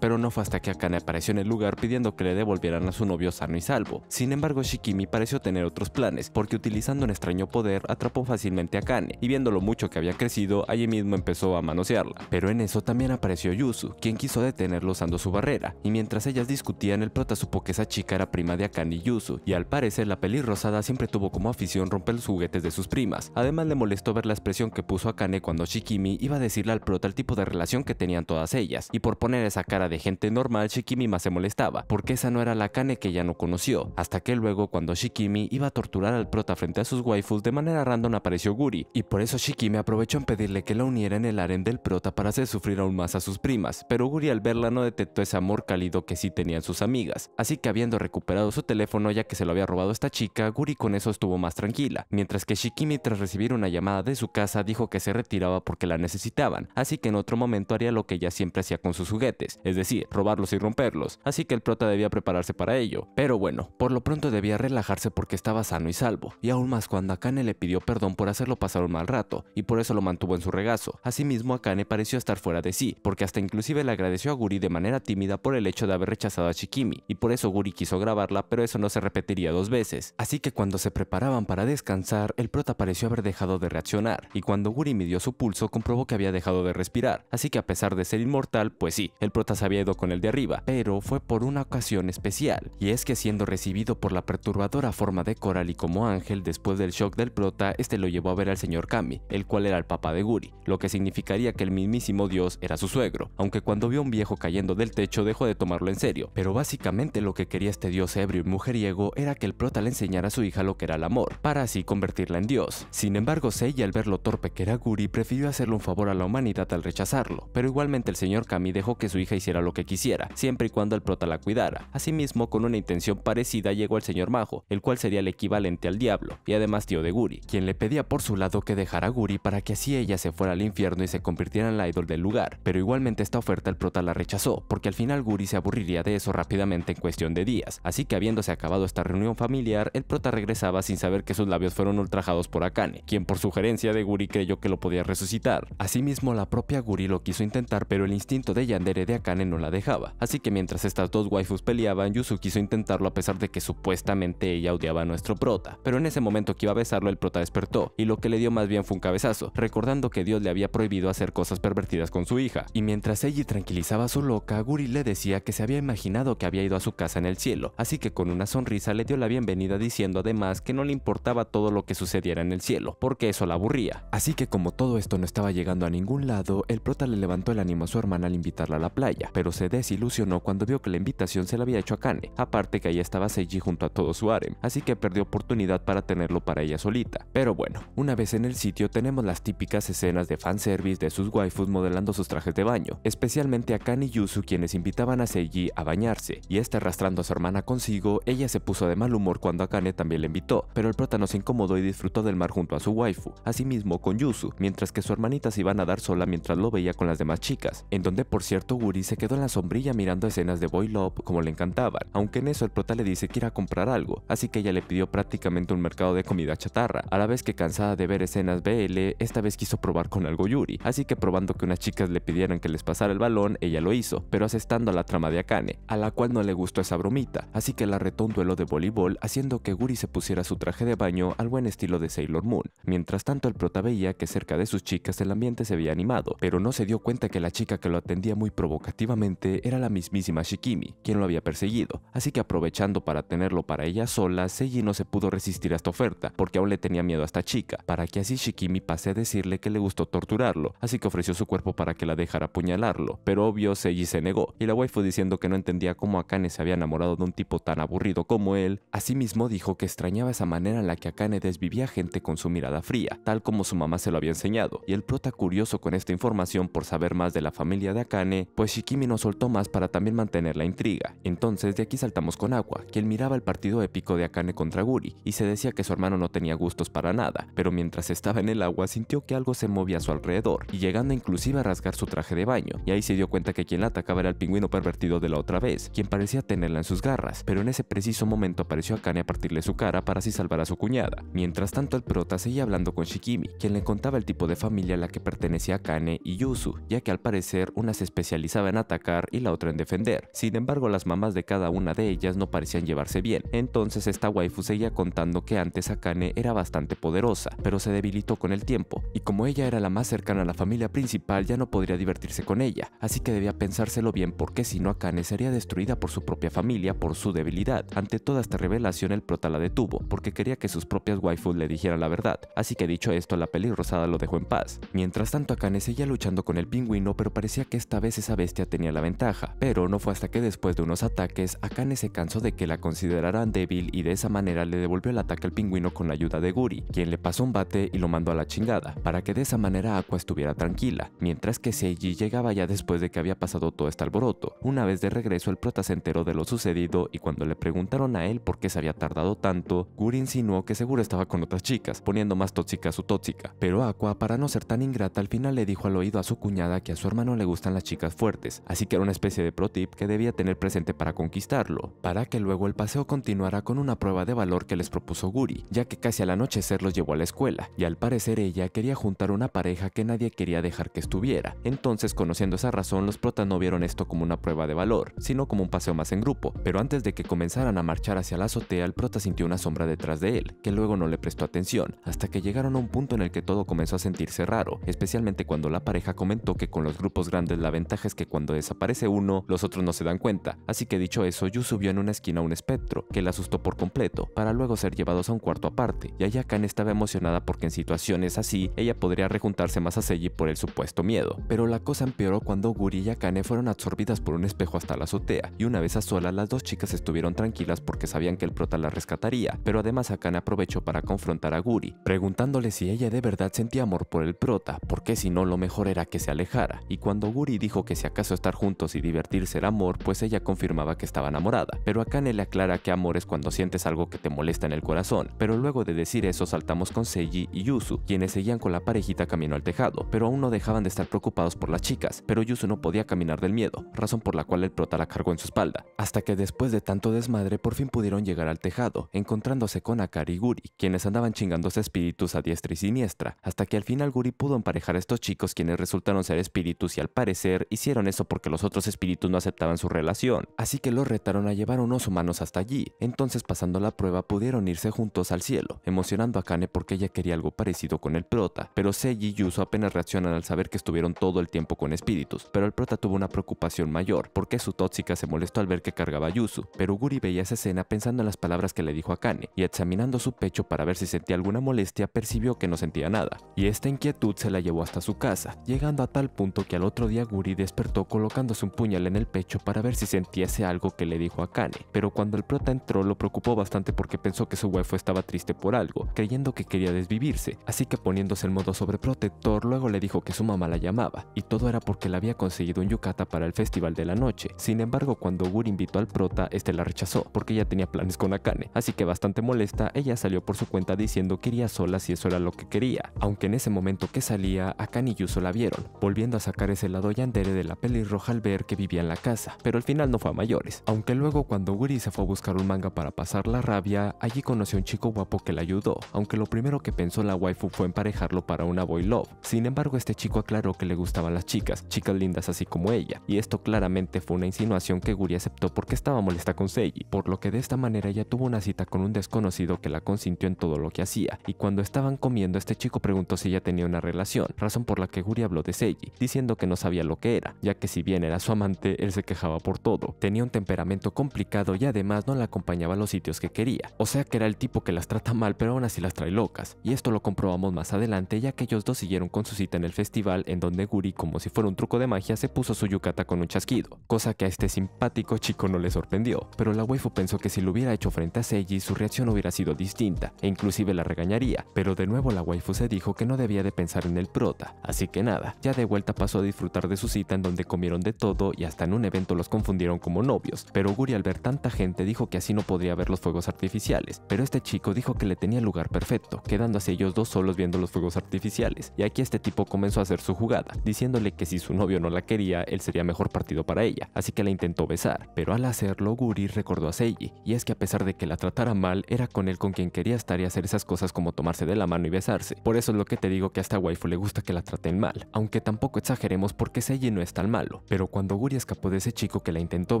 pero no fue hasta que Akane apareció en el lugar pidiendo que le devolvieran a su novio sano y salvo. Sin embargo, Shikimi pareció tener otros planes, porque utilizando un extraño poder atrapó fácilmente a Akane, y viendo lo mucho que había crecido, allí mismo empezó a manosearla. Pero en eso también apareció Yusu, quien quiso detenerlo usando su barrera, y mientras ellas discutían, el prota supo que esa chica era prima de Akane y Yusu, y al parecer la pelirrosada siempre tuvo como afición romper los juguetes de sus primas. Además le molestó ver la expresión que puso Akane cuando Shikimi iba a decirle al prota el tipo de relación que tenían todas ellas, y por poner esa cara de gente normal, Shikimi más se molestaba, porque esa no era la cane que ya no conoció, hasta que luego cuando Shikimi iba a torturar al prota frente a sus waifus, de manera random apareció Guri, y por eso Shikimi aprovechó en pedirle que la uniera en el aren del prota para hacer sufrir aún más a sus primas, pero Guri al verla no detectó ese amor cálido que sí tenían sus amigas, así que habiendo recuperado su teléfono ya que se lo había robado esta chica, Guri con eso estuvo más tranquila, mientras que Shikimi tras recibir una llamada de su casa dijo que se retiraba porque la necesitaban, así que en otro momento haría lo que ella siempre hacía con sus juguetes, es decir, robarlos y romperlos, así que el prota debía prepararse para ello. Pero bueno, por lo pronto debía relajarse porque estaba sano y salvo, y aún más cuando Akane le pidió perdón por hacerlo pasar un mal rato, y por eso lo mantuvo en su regazo. Asimismo, Akane pareció estar fuera de sí, porque hasta inclusive le agradeció a Guri de manera tímida por el hecho de haber rechazado a Shikimi, y por eso Guri quiso grabarla, pero eso no se repetiría dos veces. Así que cuando se preparaban para descansar, el prota pareció haber dejado de reaccionar, y cuando Guri midió su pulso comprobó que había dejado de respirar, así que a pesar de ser inmortal, pues sí, el se había ido con el de arriba, pero fue por una ocasión especial, y es que siendo recibido por la perturbadora forma de coral y como ángel después del shock del prota, este lo llevó a ver al señor Kami, el cual era el papá de Guri, lo que significaría que el mismísimo dios era su suegro, aunque cuando vio a un viejo cayendo del techo dejó de tomarlo en serio, pero básicamente lo que quería este dios ebrio y mujeriego era que el prota le enseñara a su hija lo que era el amor, para así convertirla en dios. Sin embargo, Seiy, al ver lo torpe que era Guri prefirió hacerle un favor a la humanidad al rechazarlo, pero igualmente el señor Kami dejó que su hija hiciera lo que quisiera, siempre y cuando el prota la cuidara. Asimismo, con una intención parecida llegó el señor Majo, el cual sería el equivalente al diablo, y además tío de Guri, quien le pedía por su lado que dejara a Guri para que así ella se fuera al infierno y se convirtiera en la idol del lugar, pero igualmente esta oferta el prota la rechazó, porque al final Guri se aburriría de eso rápidamente en cuestión de días, así que habiéndose acabado esta reunión familiar, el prota regresaba sin saber que sus labios fueron ultrajados por Akane, quien por sugerencia de Guri creyó que lo podía resucitar. Asimismo, la propia Guri lo quiso intentar, pero el instinto de Yandere de Kane no la dejaba, así que mientras estas dos waifus peleaban, Yusu quiso intentarlo a pesar de que supuestamente ella odiaba a nuestro prota, pero en ese momento que iba a besarlo el prota despertó, y lo que le dio más bien fue un cabezazo, recordando que Dios le había prohibido hacer cosas pervertidas con su hija, y mientras ella tranquilizaba a su loca, Guri le decía que se había imaginado que había ido a su casa en el cielo, así que con una sonrisa le dio la bienvenida diciendo además que no le importaba todo lo que sucediera en el cielo, porque eso la aburría. Así que como todo esto no estaba llegando a ningún lado, el prota le levantó el ánimo a su hermana al invitarla a la playa, pero se desilusionó cuando vio que la invitación se la había hecho a Kane, aparte que ahí estaba Seiji junto a todo su harem, así que perdió oportunidad para tenerlo para ella solita. Pero bueno, una vez en el sitio tenemos las típicas escenas de fanservice de sus waifus modelando sus trajes de baño, especialmente a Kane y Yusu quienes invitaban a Seiji a bañarse, y este arrastrando a su hermana consigo, ella se puso de mal humor cuando Kane también le invitó, pero el prota no se incomodó y disfrutó del mar junto a su waifu, asimismo con Yusu, mientras que su hermanita se iba a nadar sola mientras lo veía con las demás chicas, en donde por cierto Guri se quedó en la sombrilla mirando escenas de Boy Love como le encantaban, aunque en eso el prota le dice que irá a comprar algo, así que ella le pidió prácticamente un mercado de comida chatarra, a la vez que cansada de ver escenas BL, esta vez quiso probar con algo Yuri, así que probando que unas chicas le pidieran que les pasara el balón, ella lo hizo, pero asestando a la trama de Akane, a la cual no le gustó esa bromita, así que la retó un duelo de voleibol haciendo que Guri se pusiera su traje de baño al buen estilo de Sailor Moon. Mientras tanto el prota veía que cerca de sus chicas el ambiente se había animado, pero no se dio cuenta que la chica que lo atendía muy provocada provocativamente era la mismísima Shikimi, quien lo había perseguido, así que aprovechando para tenerlo para ella sola, Seiji no se pudo resistir a esta oferta, porque aún le tenía miedo a esta chica, para que así Shikimi pase a decirle que le gustó torturarlo, así que ofreció su cuerpo para que la dejara apuñalarlo, pero obvio Seiji se negó, y la waifu diciendo que no entendía cómo Akane se había enamorado de un tipo tan aburrido como él, asimismo dijo que extrañaba esa manera en la que Akane desvivía gente con su mirada fría, tal como su mamá se lo había enseñado, y el prota curioso con esta información por saber más de la familia de Akane, pues Shikimi no soltó más para también mantener la intriga. Entonces de aquí saltamos con agua, quien miraba el partido épico de Akane contra Guri, y se decía que su hermano no tenía gustos para nada, pero mientras estaba en el agua sintió que algo se movía a su alrededor, y llegando inclusive a rasgar su traje de baño, y ahí se dio cuenta que quien la atacaba era el pingüino pervertido de la otra vez, quien parecía tenerla en sus garras, pero en ese preciso momento apareció Akane a partirle su cara para así salvar a su cuñada. Mientras tanto el prota seguía hablando con Shikimi, quien le contaba el tipo de familia a la que pertenecía Akane y Yusu, ya que al parecer unas especializadas en atacar y la otra en defender. Sin embargo, las mamás de cada una de ellas no parecían llevarse bien, entonces esta waifu seguía contando que antes Akane era bastante poderosa, pero se debilitó con el tiempo, y como ella era la más cercana a la familia principal ya no podría divertirse con ella, así que debía pensárselo bien porque si no Akane sería destruida por su propia familia por su debilidad. Ante toda esta revelación el prota la detuvo, porque quería que sus propias waifus le dijeran la verdad, así que dicho esto la rosada lo dejó en paz. Mientras tanto Akane seguía luchando con el pingüino pero parecía que esta vez esa vez tenía la ventaja, pero no fue hasta que después de unos ataques, Akane se cansó de que la consideraran débil y de esa manera le devolvió el ataque al pingüino con la ayuda de Guri, quien le pasó un bate y lo mandó a la chingada, para que de esa manera Aqua estuviera tranquila, mientras que Seiji llegaba ya después de que había pasado todo este alboroto. Una vez de regreso el prota se enteró de lo sucedido y cuando le preguntaron a él por qué se había tardado tanto, Guri insinuó que seguro estaba con otras chicas, poniendo más tóxica a su tóxica, pero Aqua para no ser tan ingrata al final le dijo al oído a su cuñada que a su hermano le gustan las chicas fuertes así que era una especie de pro tip que debía tener presente para conquistarlo, para que luego el paseo continuara con una prueba de valor que les propuso Guri, ya que casi al anochecer los llevó a la escuela, y al parecer ella quería juntar una pareja que nadie quería dejar que estuviera. Entonces, conociendo esa razón, los protas no vieron esto como una prueba de valor, sino como un paseo más en grupo, pero antes de que comenzaran a marchar hacia la azotea, el prota sintió una sombra detrás de él, que luego no le prestó atención, hasta que llegaron a un punto en el que todo comenzó a sentirse raro, especialmente cuando la pareja comentó que con los grupos grandes la ventaja es que cuando desaparece uno, los otros no se dan cuenta, así que dicho eso, Yu subió en una esquina un espectro, que la asustó por completo, para luego ser llevados a un cuarto aparte, y Kane estaba emocionada porque en situaciones así, ella podría rejuntarse más a Seiji por el supuesto miedo. Pero la cosa empeoró cuando Guri y Akane fueron absorbidas por un espejo hasta la azotea, y una vez a solas las dos chicas estuvieron tranquilas porque sabían que el prota la rescataría, pero además Akane aprovechó para confrontar a Guri, preguntándole si ella de verdad sentía amor por el prota, porque si no lo mejor era que se alejara, y cuando Guri dijo que se estar juntos y divertirse el amor, pues ella confirmaba que estaba enamorada. Pero Akane le aclara que amor es cuando sientes algo que te molesta en el corazón. Pero luego de decir eso saltamos con Seiji y Yusu, quienes seguían con la parejita camino al tejado, pero aún no dejaban de estar preocupados por las chicas, pero Yusu no podía caminar del miedo, razón por la cual el prota la cargó en su espalda. Hasta que después de tanto desmadre por fin pudieron llegar al tejado, encontrándose con Akari y Guri, quienes andaban chingándose espíritus a diestra y siniestra, hasta que al final Guri pudo emparejar a estos chicos quienes resultaron ser espíritus y al parecer hicieron porque los otros espíritus no aceptaban su relación, así que los retaron a llevar unos humanos hasta allí. Entonces, pasando la prueba, pudieron irse juntos al cielo, emocionando a Kane porque ella quería algo parecido con el prota, pero Seiji y Yusu apenas reaccionan al saber que estuvieron todo el tiempo con espíritus, pero el prota tuvo una preocupación mayor, porque su tóxica se molestó al ver que cargaba a Yuzu, pero Guri veía esa escena pensando en las palabras que le dijo a Kane, y examinando su pecho para ver si sentía alguna molestia, percibió que no sentía nada, y esta inquietud se la llevó hasta su casa, llegando a tal punto que al otro día Guri despertó colocándose un puñal en el pecho para ver si sentiese algo que le dijo a Kane, pero cuando el prota entró lo preocupó bastante porque pensó que su huevo estaba triste por algo, creyendo que quería desvivirse, así que poniéndose el modo sobreprotector luego le dijo que su mamá la llamaba, y todo era porque le había conseguido un yukata para el festival de la noche. Sin embargo, cuando Gur invitó al prota, este la rechazó, porque ella tenía planes con Akane, así que bastante molesta, ella salió por su cuenta diciendo que iría sola si eso era lo que quería, aunque en ese momento que salía, Akane y Yuso la vieron, volviendo a sacar ese lado yandere de la pelirroja al ver que vivía en la casa, pero al final no fue a mayores, aunque luego cuando Guri se fue a buscar un manga para pasar la rabia, allí conoció a un chico guapo que la ayudó, aunque lo primero que pensó la waifu fue emparejarlo para una boy love. Sin embargo, este chico aclaró que le gustaban las chicas, chicas lindas así como ella, y esto claramente fue una insinuación que Guri aceptó porque estaba molesta con Seiji, por lo que de esta manera ella tuvo una cita con un desconocido que la consintió en todo lo que hacía, y cuando estaban comiendo este chico preguntó si ella tenía una relación, razón por la que Guri habló de Seiji, diciendo que no sabía lo que era, que si bien era su amante, él se quejaba por todo. Tenía un temperamento complicado y además no la acompañaba a los sitios que quería. O sea que era el tipo que las trata mal pero aún así las trae locas. Y esto lo comprobamos más adelante ya que ellos dos siguieron con su cita en el festival en donde Guri, como si fuera un truco de magia, se puso su yucata con un chasquido. Cosa que a este simpático chico no le sorprendió. Pero la waifu pensó que si lo hubiera hecho frente a Seiji su reacción hubiera sido distinta e inclusive la regañaría. Pero de nuevo la waifu se dijo que no debía de pensar en el prota. Así que nada, ya de vuelta pasó a disfrutar de su cita en donde comieron de todo y hasta en un evento los confundieron como novios, pero Guri al ver tanta gente dijo que así no podría ver los fuegos artificiales, pero este chico dijo que le tenía el lugar perfecto, quedando ellos dos solos viendo los fuegos artificiales, y aquí este tipo comenzó a hacer su jugada, diciéndole que si su novio no la quería, él sería mejor partido para ella, así que la intentó besar, pero al hacerlo Guri recordó a Seiji, y es que a pesar de que la tratara mal, era con él con quien quería estar y hacer esas cosas como tomarse de la mano y besarse, por eso es lo que te digo que hasta esta waifu le gusta que la traten mal, aunque tampoco exageremos porque Seiji no es tan malo, pero cuando Guri escapó de ese chico que la intentó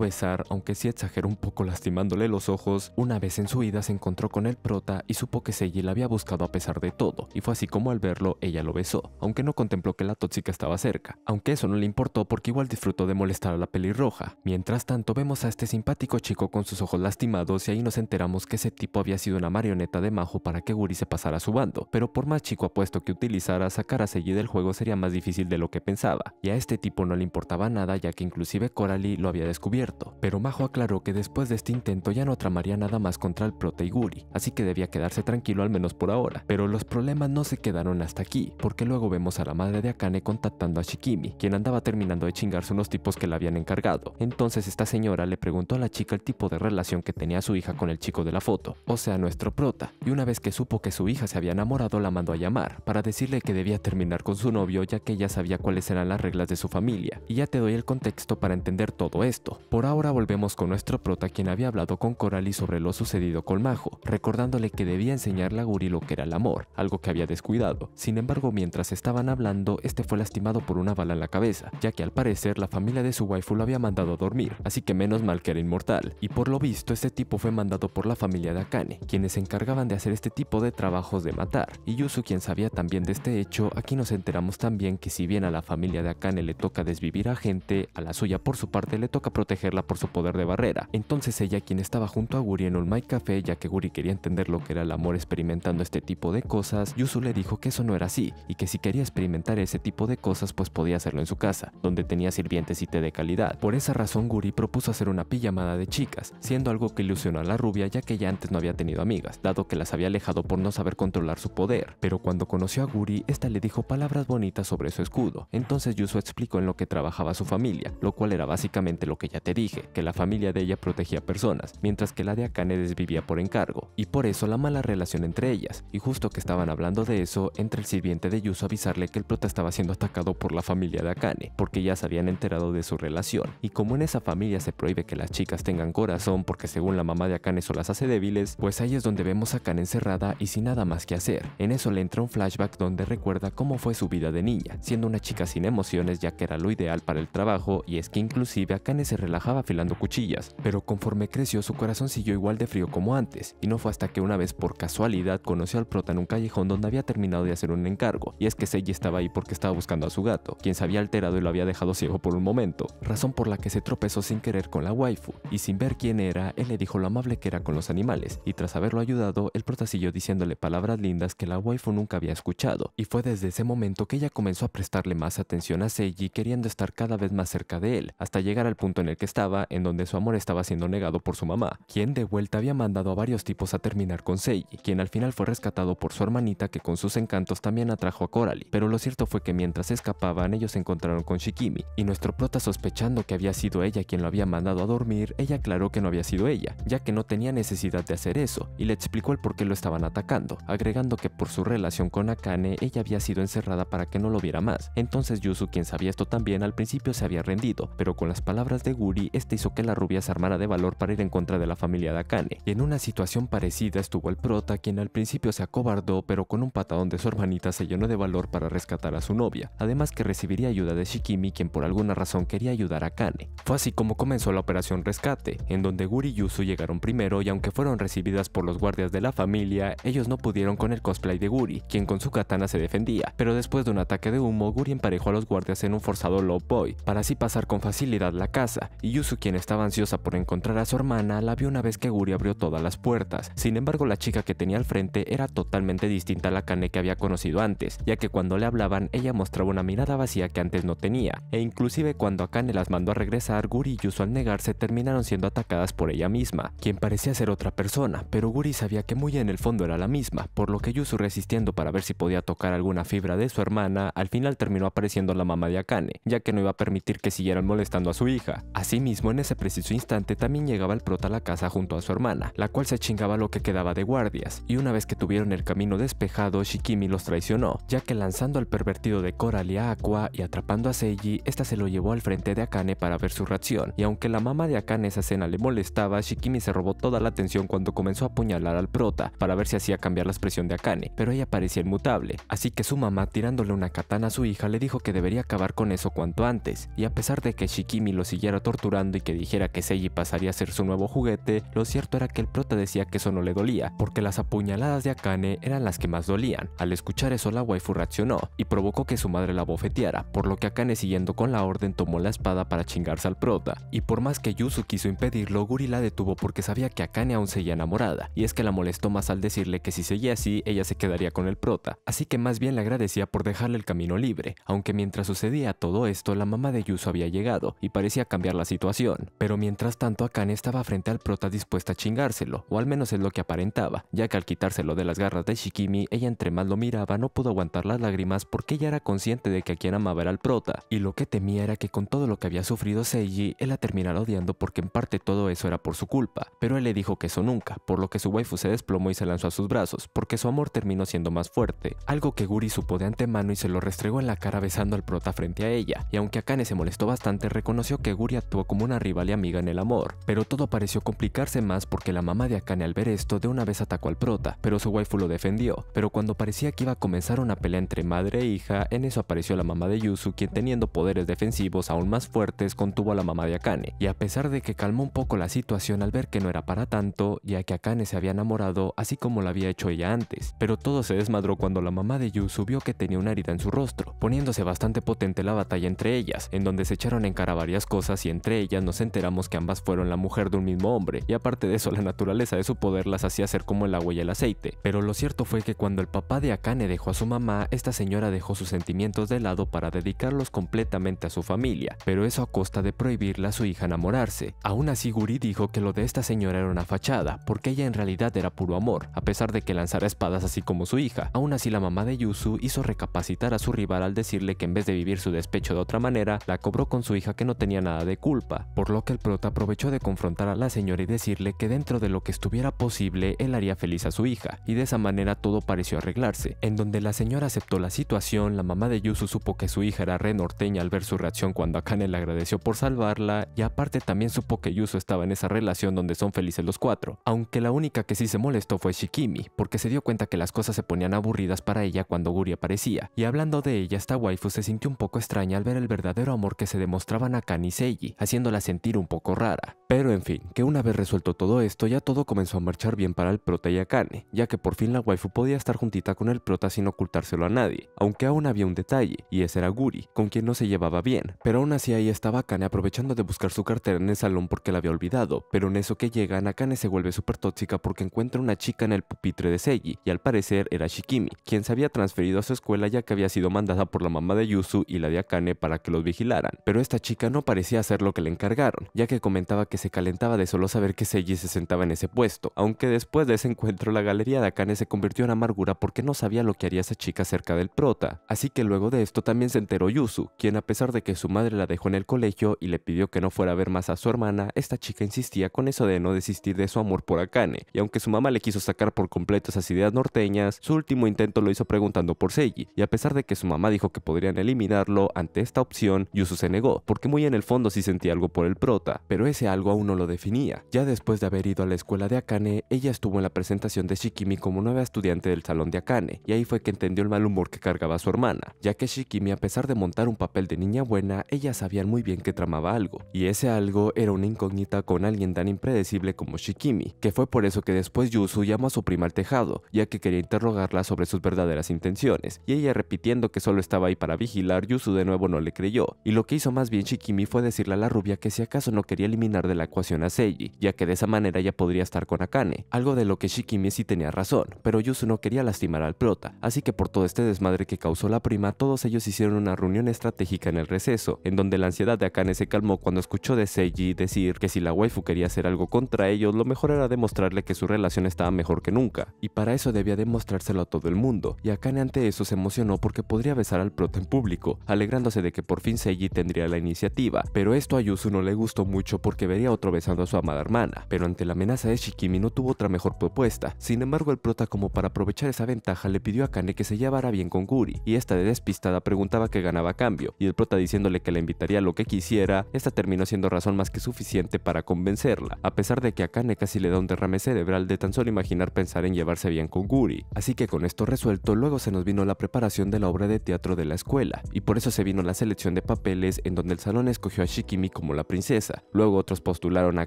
besar, aunque sí exageró un poco lastimándole los ojos, una vez en su vida se encontró con el prota y supo que Seiji la había buscado a pesar de todo, y fue así como al verlo ella lo besó, aunque no contempló que la tóxica estaba cerca, aunque eso no le importó porque igual disfrutó de molestar a la pelirroja. Mientras tanto vemos a este simpático chico con sus ojos lastimados y ahí nos enteramos que ese tipo había sido una marioneta de Majo para que Guri se pasara a su bando, pero por más chico apuesto que utilizara, sacar a Seiji del juego sería más difícil de lo que pensaba, y a este tipo no le importó importaba nada ya que inclusive Coralie lo había descubierto, pero Majo aclaró que después de este intento ya no tramaría nada más contra el prota y Guri, así que debía quedarse tranquilo al menos por ahora. Pero los problemas no se quedaron hasta aquí, porque luego vemos a la madre de Akane contactando a Shikimi, quien andaba terminando de chingarse unos tipos que la habían encargado. Entonces esta señora le preguntó a la chica el tipo de relación que tenía su hija con el chico de la foto, o sea nuestro prota, y una vez que supo que su hija se había enamorado la mandó a llamar, para decirle que debía terminar con su novio ya que ella sabía cuáles eran las reglas de su familia, y ya te doy el contexto para entender todo esto. Por ahora volvemos con nuestro prota quien había hablado con Coralie sobre lo sucedido con Majo, recordándole que debía enseñarle a Guri lo que era el amor, algo que había descuidado. Sin embargo, mientras estaban hablando, este fue lastimado por una bala en la cabeza, ya que al parecer la familia de su waifu lo había mandado a dormir, así que menos mal que era inmortal. Y por lo visto, este tipo fue mandado por la familia de Akane, quienes se encargaban de hacer este tipo de trabajos de matar. Y Yusu, quien sabía también de este hecho, aquí nos enteramos también que si bien a la familia de Akane le toca desvivir a gente a la suya por su parte, le toca protegerla por su poder de barrera. Entonces ella, quien estaba junto a Guri en un My Café, ya que Guri quería entender lo que era el amor experimentando este tipo de cosas, Yusu le dijo que eso no era así, y que si quería experimentar ese tipo de cosas, pues podía hacerlo en su casa, donde tenía sirvientes y té de calidad. Por esa razón, Guri propuso hacer una pijamada de chicas, siendo algo que ilusionó a la rubia ya que ella antes no había tenido amigas, dado que las había alejado por no saber controlar su poder. Pero cuando conoció a Guri, esta le dijo palabras bonitas sobre su escudo. Entonces Yuzu explicó en lo que trabajaba trabajaba su familia, lo cual era básicamente lo que ya te dije, que la familia de ella protegía personas, mientras que la de Akane vivía por encargo, y por eso la mala relación entre ellas, y justo que estaban hablando de eso, entre el sirviente de Yuso a avisarle que el prota estaba siendo atacado por la familia de Akane, porque ya se habían enterado de su relación, y como en esa familia se prohíbe que las chicas tengan corazón porque según la mamá de Akane eso las hace débiles, pues ahí es donde vemos a Akane encerrada y sin nada más que hacer. En eso le entra un flashback donde recuerda cómo fue su vida de niña, siendo una chica sin emociones ya que era lo ideal para el trabajo y es que inclusive Akane se relajaba afilando cuchillas, pero conforme creció su corazón siguió igual de frío como antes, y no fue hasta que una vez por casualidad conoció al prota en un callejón donde había terminado de hacer un encargo, y es que Seiji estaba ahí porque estaba buscando a su gato, quien se había alterado y lo había dejado ciego por un momento, razón por la que se tropezó sin querer con la waifu, y sin ver quién era, él le dijo lo amable que era con los animales, y tras haberlo ayudado, el prota siguió diciéndole palabras lindas que la waifu nunca había escuchado, y fue desde ese momento que ella comenzó a prestarle más atención a Seiji queriendo estar cada vez más cerca de él, hasta llegar al punto en el que estaba, en donde su amor estaba siendo negado por su mamá, quien de vuelta había mandado a varios tipos a terminar con Seiji, quien al final fue rescatado por su hermanita que con sus encantos también atrajo a Coralie, pero lo cierto fue que mientras escapaban ellos se encontraron con Shikimi, y nuestro prota sospechando que había sido ella quien lo había mandado a dormir, ella aclaró que no había sido ella, ya que no tenía necesidad de hacer eso, y le explicó el por qué lo estaban atacando, agregando que por su relación con Akane ella había sido encerrada para que no lo viera más, entonces Yusu, quien sabía esto también al al principio se había rendido, pero con las palabras de Guri, este hizo que la rubia se armara de valor para ir en contra de la familia de Akane. Y en una situación parecida estuvo el prota, quien al principio se acobardó, pero con un patadón de su hermanita se llenó de valor para rescatar a su novia, además que recibiría ayuda de Shikimi, quien por alguna razón quería ayudar a Akane. Fue así como comenzó la operación rescate, en donde Guri y Yusu llegaron primero y aunque fueron recibidas por los guardias de la familia, ellos no pudieron con el cosplay de Guri, quien con su katana se defendía, pero después de un ataque de humo, Guri emparejó a los guardias en un forzado lobo Boy para así pasar con facilidad la casa, y Yuzu quien estaba ansiosa por encontrar a su hermana la vio una vez que Guri abrió todas las puertas, sin embargo la chica que tenía al frente era totalmente distinta a la Kane que había conocido antes, ya que cuando le hablaban ella mostraba una mirada vacía que antes no tenía, e inclusive cuando Akane las mandó a regresar, Guri y Yusu al negarse terminaron siendo atacadas por ella misma, quien parecía ser otra persona, pero Guri sabía que muy en el fondo era la misma, por lo que Yuzu resistiendo para ver si podía tocar alguna fibra de su hermana, al final terminó apareciendo la mamá de Akane, ya que no iba a permitir que siguieran molestando a su hija. Asimismo, en ese preciso instante también llegaba el prota a la casa junto a su hermana, la cual se chingaba lo que quedaba de guardias, y una vez que tuvieron el camino despejado, Shikimi los traicionó, ya que lanzando al pervertido de Coral y a Aqua y atrapando a Seiji, esta se lo llevó al frente de Akane para ver su reacción, y aunque la mamá de Akane esa cena le molestaba, Shikimi se robó toda la atención cuando comenzó a apuñalar al prota, para ver si hacía cambiar la expresión de Akane, pero ella parecía inmutable, así que su mamá tirándole una katana a su hija le dijo que debería acabar con eso cuanto antes, y a pesar de que Shikimi lo siguiera torturando y que dijera que Seiji pasaría a ser su nuevo juguete, lo cierto era que el prota decía que eso no le dolía, porque las apuñaladas de Akane eran las que más dolían. Al escuchar eso la waifu reaccionó, y provocó que su madre la bofeteara, por lo que Akane siguiendo con la orden tomó la espada para chingarse al prota, y por más que Yuzu quiso impedirlo, Guri la detuvo porque sabía que Akane aún seguía enamorada, y es que la molestó más al decirle que si seguía así, ella se quedaría con el prota, así que más bien le agradecía por dejarle el camino libre, aunque mientras sucedía todo esto, la mamá de Yuso había llegado y parecía cambiar la situación, pero mientras tanto Akane estaba frente al prota dispuesta a chingárselo, o al menos es lo que aparentaba, ya que al quitárselo de las garras de Shikimi, ella entre más lo miraba no pudo aguantar las lágrimas porque ella era consciente de que a quien amaba era el prota, y lo que temía era que con todo lo que había sufrido Seiji, él la terminara odiando porque en parte todo eso era por su culpa, pero él le dijo que eso nunca, por lo que su waifu se desplomó y se lanzó a sus brazos, porque su amor terminó siendo más fuerte, algo que Guri supo de antemano y se lo restregó en la cara besando al prota frente a ella, y aunque Akane se molestó bastante, reconoció que Guri actuó como una rival y amiga en el amor, pero todo pareció complicarse más porque la mamá de Akane al ver esto de una vez atacó al prota, pero su waifu lo defendió, pero cuando parecía que iba a comenzar una pelea entre madre e hija, en eso apareció la mamá de Yuzu, quien teniendo poderes defensivos aún más fuertes contuvo a la mamá de Akane, y a pesar de que calmó un poco la situación al ver que no era para tanto, ya que Akane se había enamorado así como lo había hecho ella antes, pero todo se desmadró cuando la mamá de Yuzu vio que tenía una herida en su rostro, poniéndose bastante potente la batalla entre ellas, en donde se echaron en cara varias cosas y entre ellas nos enteramos que ambas fueron la mujer de un mismo hombre, y aparte de eso la naturaleza de su poder las hacía ser como el agua y el aceite. Pero lo cierto fue que cuando el papá de Akane dejó a su mamá, esta señora dejó sus sentimientos de lado para dedicarlos completamente a su familia, pero eso a costa de prohibirle a su hija enamorarse. Aún así Guri dijo que lo de esta señora era una fachada, porque ella en realidad era puro amor, a pesar de que lanzara espadas así como su hija. Aún así la mamá de Yusu hizo recapacitar a su rival al decirle que en vez de vivir su despecho de otra manera, la cobró con su hija que no tenía nada de culpa, por lo que el prota aprovechó de confrontar a la señora y decirle que dentro de lo que estuviera posible él haría feliz a su hija, y de esa manera todo pareció arreglarse, en donde la señora aceptó la situación, la mamá de Yusu supo que su hija era re norteña al ver su reacción cuando Akane le agradeció por salvarla, y aparte también supo que Yusu estaba en esa relación donde son felices los cuatro, aunque la única que sí se molestó fue Shikimi, porque se dio cuenta que las cosas se ponían aburridas para ella cuando Guri aparecía, y hablando de ella esta waifu se sintió un poco extraña al ver el verdadero amor que se demostraban a Seiji, haciéndola sentir un poco rara. Pero en fin, que una vez resuelto todo esto, ya todo comenzó a marchar bien para el prota y Akane, ya que por fin la waifu podía estar juntita con el prota sin ocultárselo a nadie, aunque aún había un detalle, y ese era Guri, con quien no se llevaba bien, pero aún así ahí estaba Akane aprovechando de buscar su cartera en el salón porque la había olvidado, pero en eso que llegan, Akane se vuelve súper tóxica porque encuentra una chica en el pupitre de Seiji, y al parecer era Shikimi, quien se había transferido a su escuela ya que había sido mandada por la mamá de Yusu y la de Akane para para que los vigilaran, pero esta chica no parecía hacer lo que le encargaron, ya que comentaba que se calentaba de solo saber que Seiji se sentaba en ese puesto, aunque después de ese encuentro la galería de Akane se convirtió en amargura porque no sabía lo que haría esa chica cerca del prota, así que luego de esto también se enteró Yusu, quien a pesar de que su madre la dejó en el colegio y le pidió que no fuera a ver más a su hermana, esta chica insistía con eso de no desistir de su amor por Akane, y aunque su mamá le quiso sacar por completo esas ideas norteñas, su último intento lo hizo preguntando por Seiji, y a pesar de que su mamá dijo que podrían eliminarlo ante esta opción, Yusu se negó, porque muy en el fondo sí sentía algo por el prota, pero ese algo aún no lo definía. Ya después de haber ido a la escuela de Akane, ella estuvo en la presentación de Shikimi como nueva estudiante del salón de Akane, y ahí fue que entendió el mal humor que cargaba su hermana, ya que Shikimi a pesar de montar un papel de niña buena, ella sabía muy bien que tramaba algo, y ese algo era una incógnita con alguien tan impredecible como Shikimi, que fue por eso que después Yusu llamó a su prima al tejado, ya que quería interrogarla sobre sus verdaderas intenciones, y ella repitiendo que solo estaba ahí para vigilar, Yusu de nuevo no le creyó, y lo que hizo más bien Shikimi fue decirle a la rubia que si acaso no quería eliminar de la ecuación a Seiji, ya que de esa manera ya podría estar con Akane, algo de lo que Shikimi sí tenía razón, pero Yusu no quería lastimar al prota, así que por todo este desmadre que causó la prima, todos ellos hicieron una reunión estratégica en el receso, en donde la ansiedad de Akane se calmó cuando escuchó de Seiji decir que si la waifu quería hacer algo contra ellos, lo mejor era demostrarle que su relación estaba mejor que nunca, y para eso debía demostrárselo a todo el mundo, y Akane ante eso se emocionó porque podría besar al prota en público, alegrándose de que por fin Seiji tendría la iniciativa, pero esto a Yuzu no le gustó mucho porque vería otro besando a su amada hermana, pero ante la amenaza de Shikimi no tuvo otra mejor propuesta, sin embargo el prota como para aprovechar esa ventaja le pidió a Kane que se llevara bien con Guri, y esta de despistada preguntaba que ganaba a cambio, y el prota diciéndole que la invitaría lo que quisiera, esta terminó siendo razón más que suficiente para convencerla, a pesar de que a Kane casi le da un derrame cerebral de tan solo imaginar pensar en llevarse bien con Guri, así que con esto resuelto luego se nos vino la preparación de la obra de teatro de la escuela, y por eso se vino la celebración de papeles en donde el salón escogió a Shikimi como la princesa. Luego otros postularon a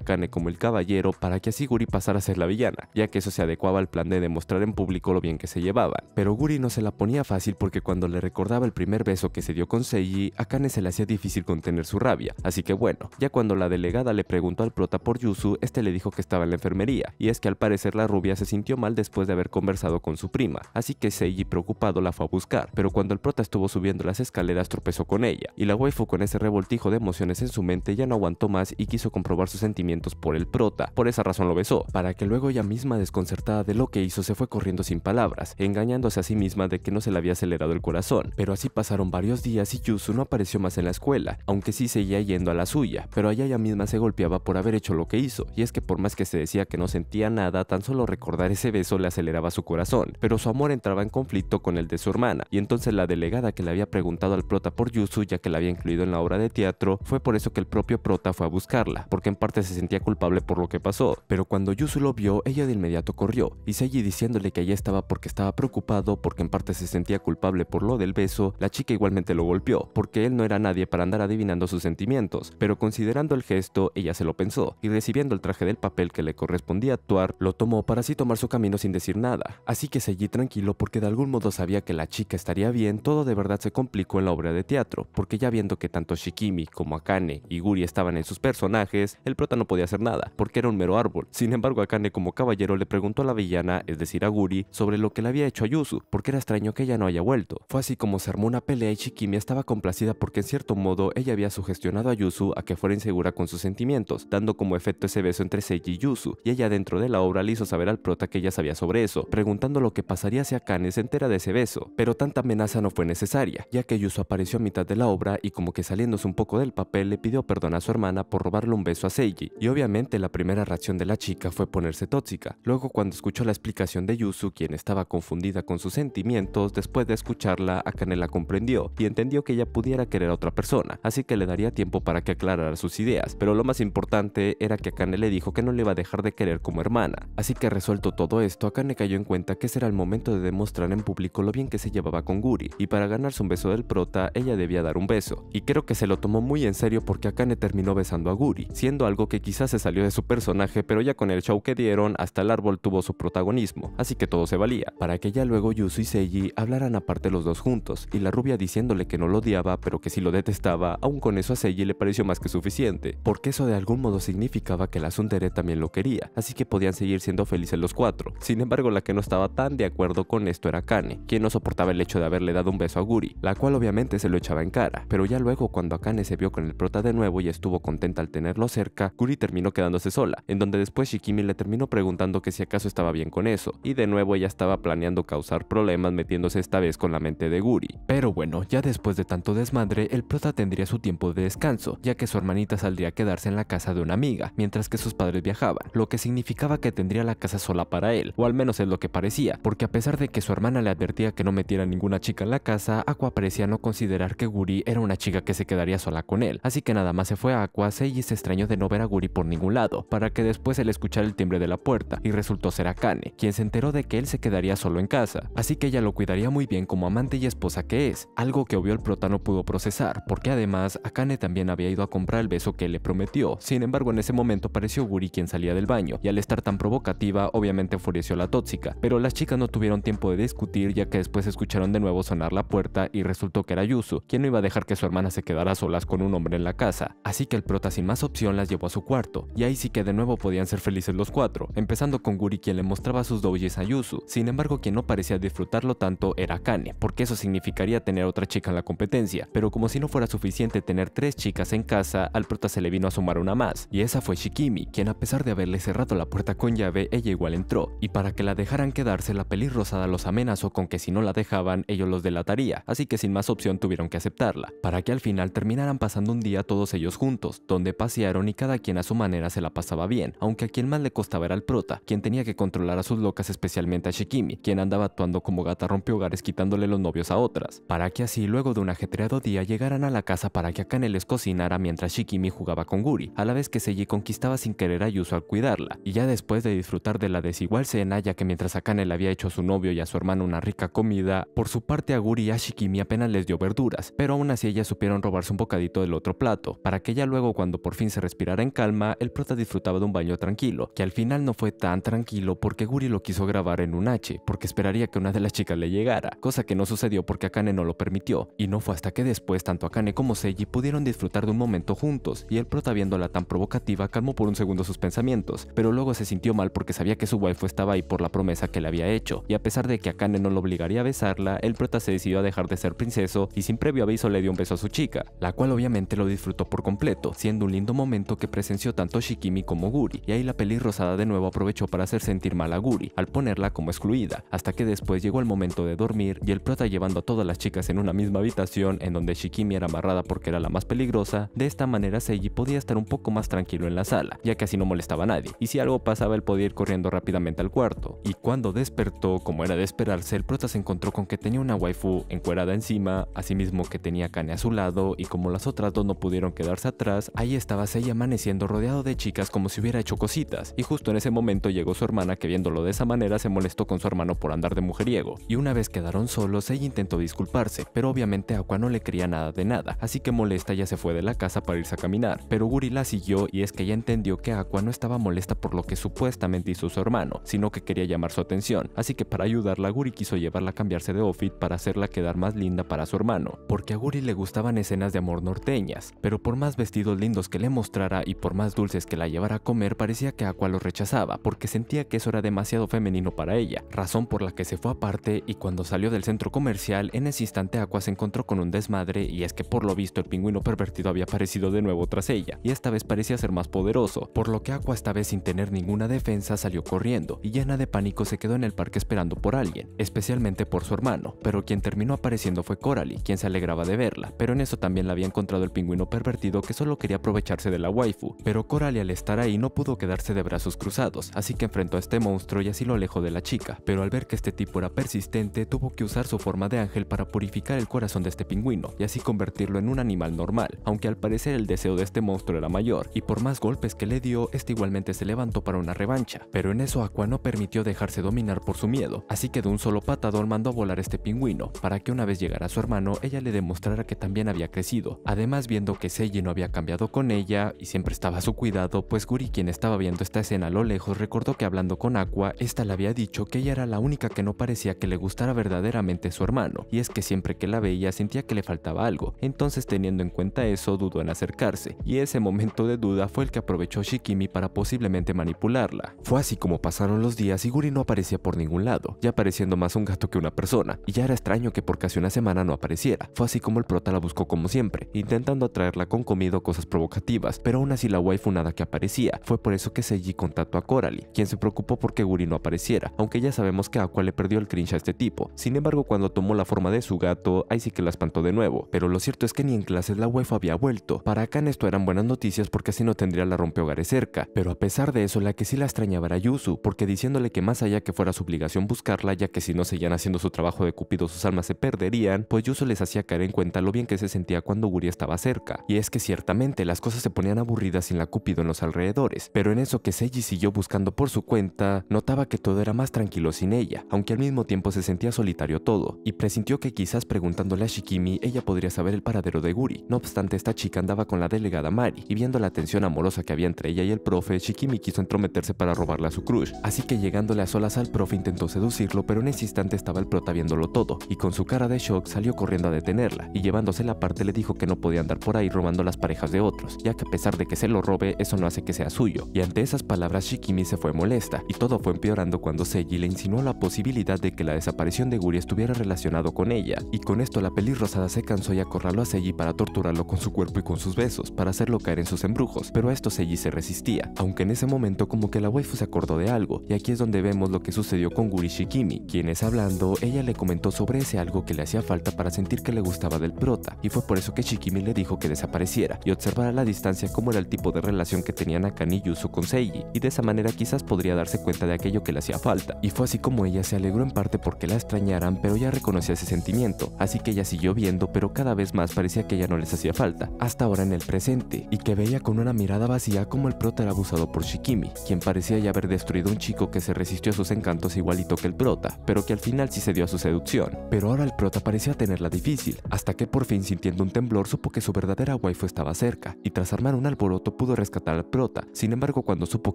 Kane como el caballero para que así Guri pasara a ser la villana, ya que eso se adecuaba al plan de demostrar en público lo bien que se llevaban. Pero Guri no se la ponía fácil porque cuando le recordaba el primer beso que se dio con Seiji, a Kane se le hacía difícil contener su rabia. Así que bueno, ya cuando la delegada le preguntó al prota por Yusu, este le dijo que estaba en la enfermería, y es que al parecer la rubia se sintió mal después de haber conversado con su prima, así que Seiji preocupado la fue a buscar, pero cuando el prota estuvo subiendo las escaleras tropezó con ella, y la waifu con ese revoltijo de emociones en su mente ya no aguantó más y quiso comprobar sus sentimientos por el prota, por esa razón lo besó, para que luego ella misma desconcertada de lo que hizo se fue corriendo sin palabras, engañándose a sí misma de que no se le había acelerado el corazón, pero así pasaron varios días y Yuzu no apareció más en la escuela, aunque sí seguía yendo a la suya, pero allá ella misma se golpeaba por haber hecho lo que hizo, y es que por más que se decía que no sentía nada, tan solo recordar ese beso le aceleraba su corazón, pero su amor entraba en conflicto con el de su hermana, y entonces la delegada que le había preguntado al prota por Yuzu suya que la había incluido en la obra de teatro, fue por eso que el propio prota fue a buscarla, porque en parte se sentía culpable por lo que pasó. Pero cuando Yusu lo vio, ella de inmediato corrió, y Seiji diciéndole que allá estaba porque estaba preocupado, porque en parte se sentía culpable por lo del beso, la chica igualmente lo golpeó, porque él no era nadie para andar adivinando sus sentimientos, pero considerando el gesto, ella se lo pensó, y recibiendo el traje del papel que le correspondía actuar, lo tomó para así tomar su camino sin decir nada. Así que seguí tranquilo porque de algún modo sabía que la chica estaría bien, todo de verdad se complicó en la obra de teatro, porque ya viendo que tanto Shikimi como Akane y Guri estaban en sus personajes, el Prota no podía hacer nada, porque era un mero árbol. Sin embargo, Akane como caballero le preguntó a la villana, es decir a Guri, sobre lo que le había hecho a Yusu, porque era extraño que ella no haya vuelto. Fue así como se armó una pelea y Shikimi estaba complacida porque en cierto modo ella había sugestionado a Yusu a que fuera insegura con sus sentimientos, dando como efecto ese beso entre Seiji y Yusu, y ella dentro de la obra le hizo saber al prota que ella sabía sobre eso, preguntando lo que pasaría si Akane se entera de ese beso, pero tanta amenaza no fue necesaria, ya que Yusu apareció a mitad de la obra y como que saliéndose un poco del papel le pidió perdón a su hermana por robarle un beso a Seiji, y obviamente la primera reacción de la chica fue ponerse tóxica. Luego cuando escuchó la explicación de Yusu, quien estaba confundida con sus sentimientos, después de escucharla, Akane la comprendió y entendió que ella pudiera querer a otra persona, así que le daría tiempo para que aclarara sus ideas, pero lo más importante era que Akane le dijo que no le iba a dejar de querer como hermana. Así que resuelto todo esto, Akane cayó en cuenta que será el momento de demostrar en público lo bien que se llevaba con Guri, y para ganarse un beso del prota, ella debía dar un beso, y creo que se lo tomó muy en serio porque Akane terminó besando a Guri, siendo algo que quizás se salió de su personaje, pero ya con el show que dieron, hasta el árbol tuvo su protagonismo, así que todo se valía, para que ya luego Yusu y Seiji hablaran aparte los dos juntos, y la rubia diciéndole que no lo odiaba, pero que si lo detestaba, aún con eso a Seiji le pareció más que suficiente, porque eso de algún modo significaba que la Tsundere también lo quería, así que podían seguir siendo felices los cuatro. Sin embargo, la que no estaba tan de acuerdo con esto era Kane, quien no soportaba el hecho de haberle dado un beso a Guri, la cual obviamente se lo echaba en cara, pero ya luego cuando Akane se vio con el prota de nuevo y estuvo contenta al tenerlo cerca, Guri terminó quedándose sola, en donde después Shikimi le terminó preguntando que si acaso estaba bien con eso, y de nuevo ella estaba planeando causar problemas metiéndose esta vez con la mente de Guri. Pero bueno, ya después de tanto desmadre, el prota tendría su tiempo de descanso, ya que su hermanita saldría a quedarse en la casa de una amiga, mientras que sus padres viajaban, lo que significaba que tendría la casa sola para él, o al menos es lo que parecía, porque a pesar de que su hermana le advertía que no metiera ninguna chica en la casa, Aqua parecía no considerar que Guri Guri era una chica que se quedaría sola con él, así que nada más se fue a Aquase y se extrañó de no ver a Guri por ningún lado, para que después él escuchara el timbre de la puerta, y resultó ser Akane, quien se enteró de que él se quedaría solo en casa, así que ella lo cuidaría muy bien como amante y esposa que es, algo que obvio el prota no pudo procesar, porque además Akane también había ido a comprar el beso que le prometió, sin embargo en ese momento pareció Guri quien salía del baño, y al estar tan provocativa obviamente enfureció la tóxica, pero las chicas no tuvieron tiempo de discutir ya que después escucharon de nuevo sonar la puerta y resultó que era Yusu, quien no iba a dejar que su hermana se quedara solas con un hombre en la casa, así que el prota sin más opción las llevó a su cuarto, y ahí sí que de nuevo podían ser felices los cuatro, empezando con Guri quien le mostraba sus doujis a Yusu, sin embargo quien no parecía disfrutarlo tanto era Kane, porque eso significaría tener otra chica en la competencia, pero como si no fuera suficiente tener tres chicas en casa, al prota se le vino a sumar una más, y esa fue Shikimi, quien a pesar de haberle cerrado la puerta con llave, ella igual entró, y para que la dejaran quedarse la pelirrosada los amenazó con que si no la dejaban ellos los delataría, así que sin más opción tuvieron que aceptar para que al final terminaran pasando un día todos ellos juntos, donde pasearon y cada quien a su manera se la pasaba bien, aunque a quien más le costaba era el prota, quien tenía que controlar a sus locas especialmente a Shikimi, quien andaba actuando como gata rompehogares quitándole los novios a otras, para que así luego de un ajetreado día llegaran a la casa para que Akane les cocinara mientras Shikimi jugaba con Guri, a la vez que Seiji conquistaba sin querer a Yusu al cuidarla, y ya después de disfrutar de la desigual cena ya que mientras Akane le había hecho a su novio y a su hermano una rica comida, por su parte a Guri y a Shikimi apenas les dio verduras, pero aún así ellas supieron robarse un bocadito del otro plato, para que ya luego cuando por fin se respirara en calma, el prota disfrutaba de un baño tranquilo, que al final no fue tan tranquilo porque Guri lo quiso grabar en un H, porque esperaría que una de las chicas le llegara, cosa que no sucedió porque Akane no lo permitió, y no fue hasta que después tanto Akane como Seiji pudieron disfrutar de un momento juntos, y el prota viéndola tan provocativa calmó por un segundo sus pensamientos, pero luego se sintió mal porque sabía que su waifu estaba ahí por la promesa que le había hecho, y a pesar de que Akane no lo obligaría a besarla, el prota se decidió a dejar de ser princeso y sin previo aviso solo le dio un beso a su chica, la cual obviamente lo disfrutó por completo, siendo un lindo momento que presenció tanto Shikimi como Guri, y ahí la rosada de nuevo aprovechó para hacer sentir mal a Guri, al ponerla como excluida, hasta que después llegó el momento de dormir y el prota llevando a todas las chicas en una misma habitación en donde Shikimi era amarrada porque era la más peligrosa, de esta manera Seiji podía estar un poco más tranquilo en la sala, ya que así no molestaba a nadie, y si algo pasaba él podía ir corriendo rápidamente al cuarto, y cuando despertó, como era de esperarse, el prota se encontró con que tenía una waifu encuerada encima, mismo que tenía Kane a su lado y como las otras dos no pudieron quedarse atrás, ahí estaba Sei amaneciendo rodeado de chicas como si hubiera hecho cositas. Y justo en ese momento llegó su hermana que viéndolo de esa manera se molestó con su hermano por andar de mujeriego. Y una vez quedaron solos, Sei intentó disculparse, pero obviamente Aqua no le creía nada de nada, así que molesta ya se fue de la casa para irse a caminar. Pero Guri la siguió y es que ella entendió que Aqua no estaba molesta por lo que supuestamente hizo su hermano, sino que quería llamar su atención. Así que para ayudarla, Guri quiso llevarla a cambiarse de outfit para hacerla quedar más linda para su hermano, porque Guri le gustaban escenas de amor norteñas, pero por más vestidos lindos que le mostrara y por más dulces que la llevara a comer, parecía que Aqua lo rechazaba, porque sentía que eso era demasiado femenino para ella, razón por la que se fue aparte y cuando salió del centro comercial, en ese instante Aqua se encontró con un desmadre y es que por lo visto el pingüino pervertido había aparecido de nuevo tras ella, y esta vez parecía ser más poderoso, por lo que Aqua esta vez sin tener ninguna defensa salió corriendo, y llena de pánico se quedó en el parque esperando por alguien, especialmente por su hermano, pero quien terminó apareciendo fue Coralie, quien se alegraba de verla, pero en eso también la había encontrado el pingüino pervertido que solo quería aprovecharse de la waifu, pero Coralie al estar ahí no pudo quedarse de brazos cruzados, así que enfrentó a este monstruo y así lo alejó de la chica, pero al ver que este tipo era persistente, tuvo que usar su forma de ángel para purificar el corazón de este pingüino y así convertirlo en un animal normal, aunque al parecer el deseo de este monstruo era mayor, y por más golpes que le dio, este igualmente se levantó para una revancha, pero en eso Aqua no permitió dejarse dominar por su miedo, así que de un solo patador mandó a volar este pingüino, para que una vez llegara su hermano, ella le demostrara que también había crecido. Además, viendo que Seiji no había cambiado con ella y siempre estaba a su cuidado, pues Guri, quien estaba viendo esta escena a lo lejos, recordó que hablando con Aqua, esta le había dicho que ella era la única que no parecía que le gustara verdaderamente su hermano, y es que siempre que la veía sentía que le faltaba algo. Entonces, teniendo en cuenta eso, dudó en acercarse, y ese momento de duda fue el que aprovechó Shikimi para posiblemente manipularla. Fue así como pasaron los días y Guri no aparecía por ningún lado, ya pareciendo más un gato que una persona, y ya era extraño que por casi una semana no apareciera. Fue así como el prota la buscó como siempre, intentando atraerla con comido o cosas provocativas, pero aún así la waifu nada que aparecía. Fue por eso que Seiji contactó a Coralie, quien se preocupó porque Guri no apareciera, aunque ya sabemos que Aqua le perdió el cringe a este tipo. Sin embargo, cuando tomó la forma de su gato, ahí sí que la espantó de nuevo. Pero lo cierto es que ni en clases la waifu había vuelto. Para Akan, esto eran buenas noticias porque así no tendría la rompehogares cerca, pero a pesar de eso la que sí la extrañaba era Yusu porque diciéndole que más allá que fuera su obligación buscarla, ya que si no seguían haciendo su trabajo de cupido sus almas se perderían, pues Yuzu les hacía caer en cuenta lo bien que se sentía cuando Guri estaba cerca, y es que ciertamente las cosas se ponían aburridas sin la cúpido en los alrededores, pero en eso que Seiji siguió buscando por su cuenta, notaba que todo era más tranquilo sin ella, aunque al mismo tiempo se sentía solitario todo, y presintió que quizás preguntándole a Shikimi ella podría saber el paradero de Guri. No obstante, esta chica andaba con la delegada Mari, y viendo la tensión amorosa que había entre ella y el profe, Shikimi quiso entrometerse para robarle a su crush, así que llegándole a solas al profe intentó seducirlo, pero en ese instante estaba el prota viéndolo todo, y con su cara de shock salió corriendo a detenerlo y llevándose la parte le dijo que no podía andar por ahí robando las parejas de otros, ya que a pesar de que se lo robe, eso no hace que sea suyo, y ante esas palabras Shikimi se fue molesta, y todo fue empeorando cuando Seiji le insinuó la posibilidad de que la desaparición de Guri estuviera relacionado con ella, y con esto la pelirrosada se cansó y acorraló a Seiji para torturarlo con su cuerpo y con sus besos, para hacerlo caer en sus embrujos, pero a esto Seiji se resistía, aunque en ese momento como que la waifu se acordó de algo, y aquí es donde vemos lo que sucedió con Guri Shikimi, quienes hablando, ella le comentó sobre ese algo que le hacía falta para sentir que le gustaba del prota, y fue por eso que Shikimi le dijo que desapareciera y observara a la distancia como era el tipo de relación que tenían Akane y Yuzu con Seiji, y de esa manera quizás podría darse cuenta de aquello que le hacía falta. Y fue así como ella se alegró en parte porque la extrañaran, pero ya reconocía ese sentimiento, así que ella siguió viendo, pero cada vez más parecía que ya no les hacía falta, hasta ahora en el presente, y que veía con una mirada vacía como el prota era abusado por Shikimi, quien parecía ya haber destruido un chico que se resistió a sus encantos igualito que el prota, pero que al final sí se dio a su seducción. Pero ahora el prota parecía tenerla difícil, hasta que por fin sintiendo un temblor supo que su verdadera waifu estaba cerca, y tras armar un alboroto pudo rescatar al prota, sin embargo cuando supo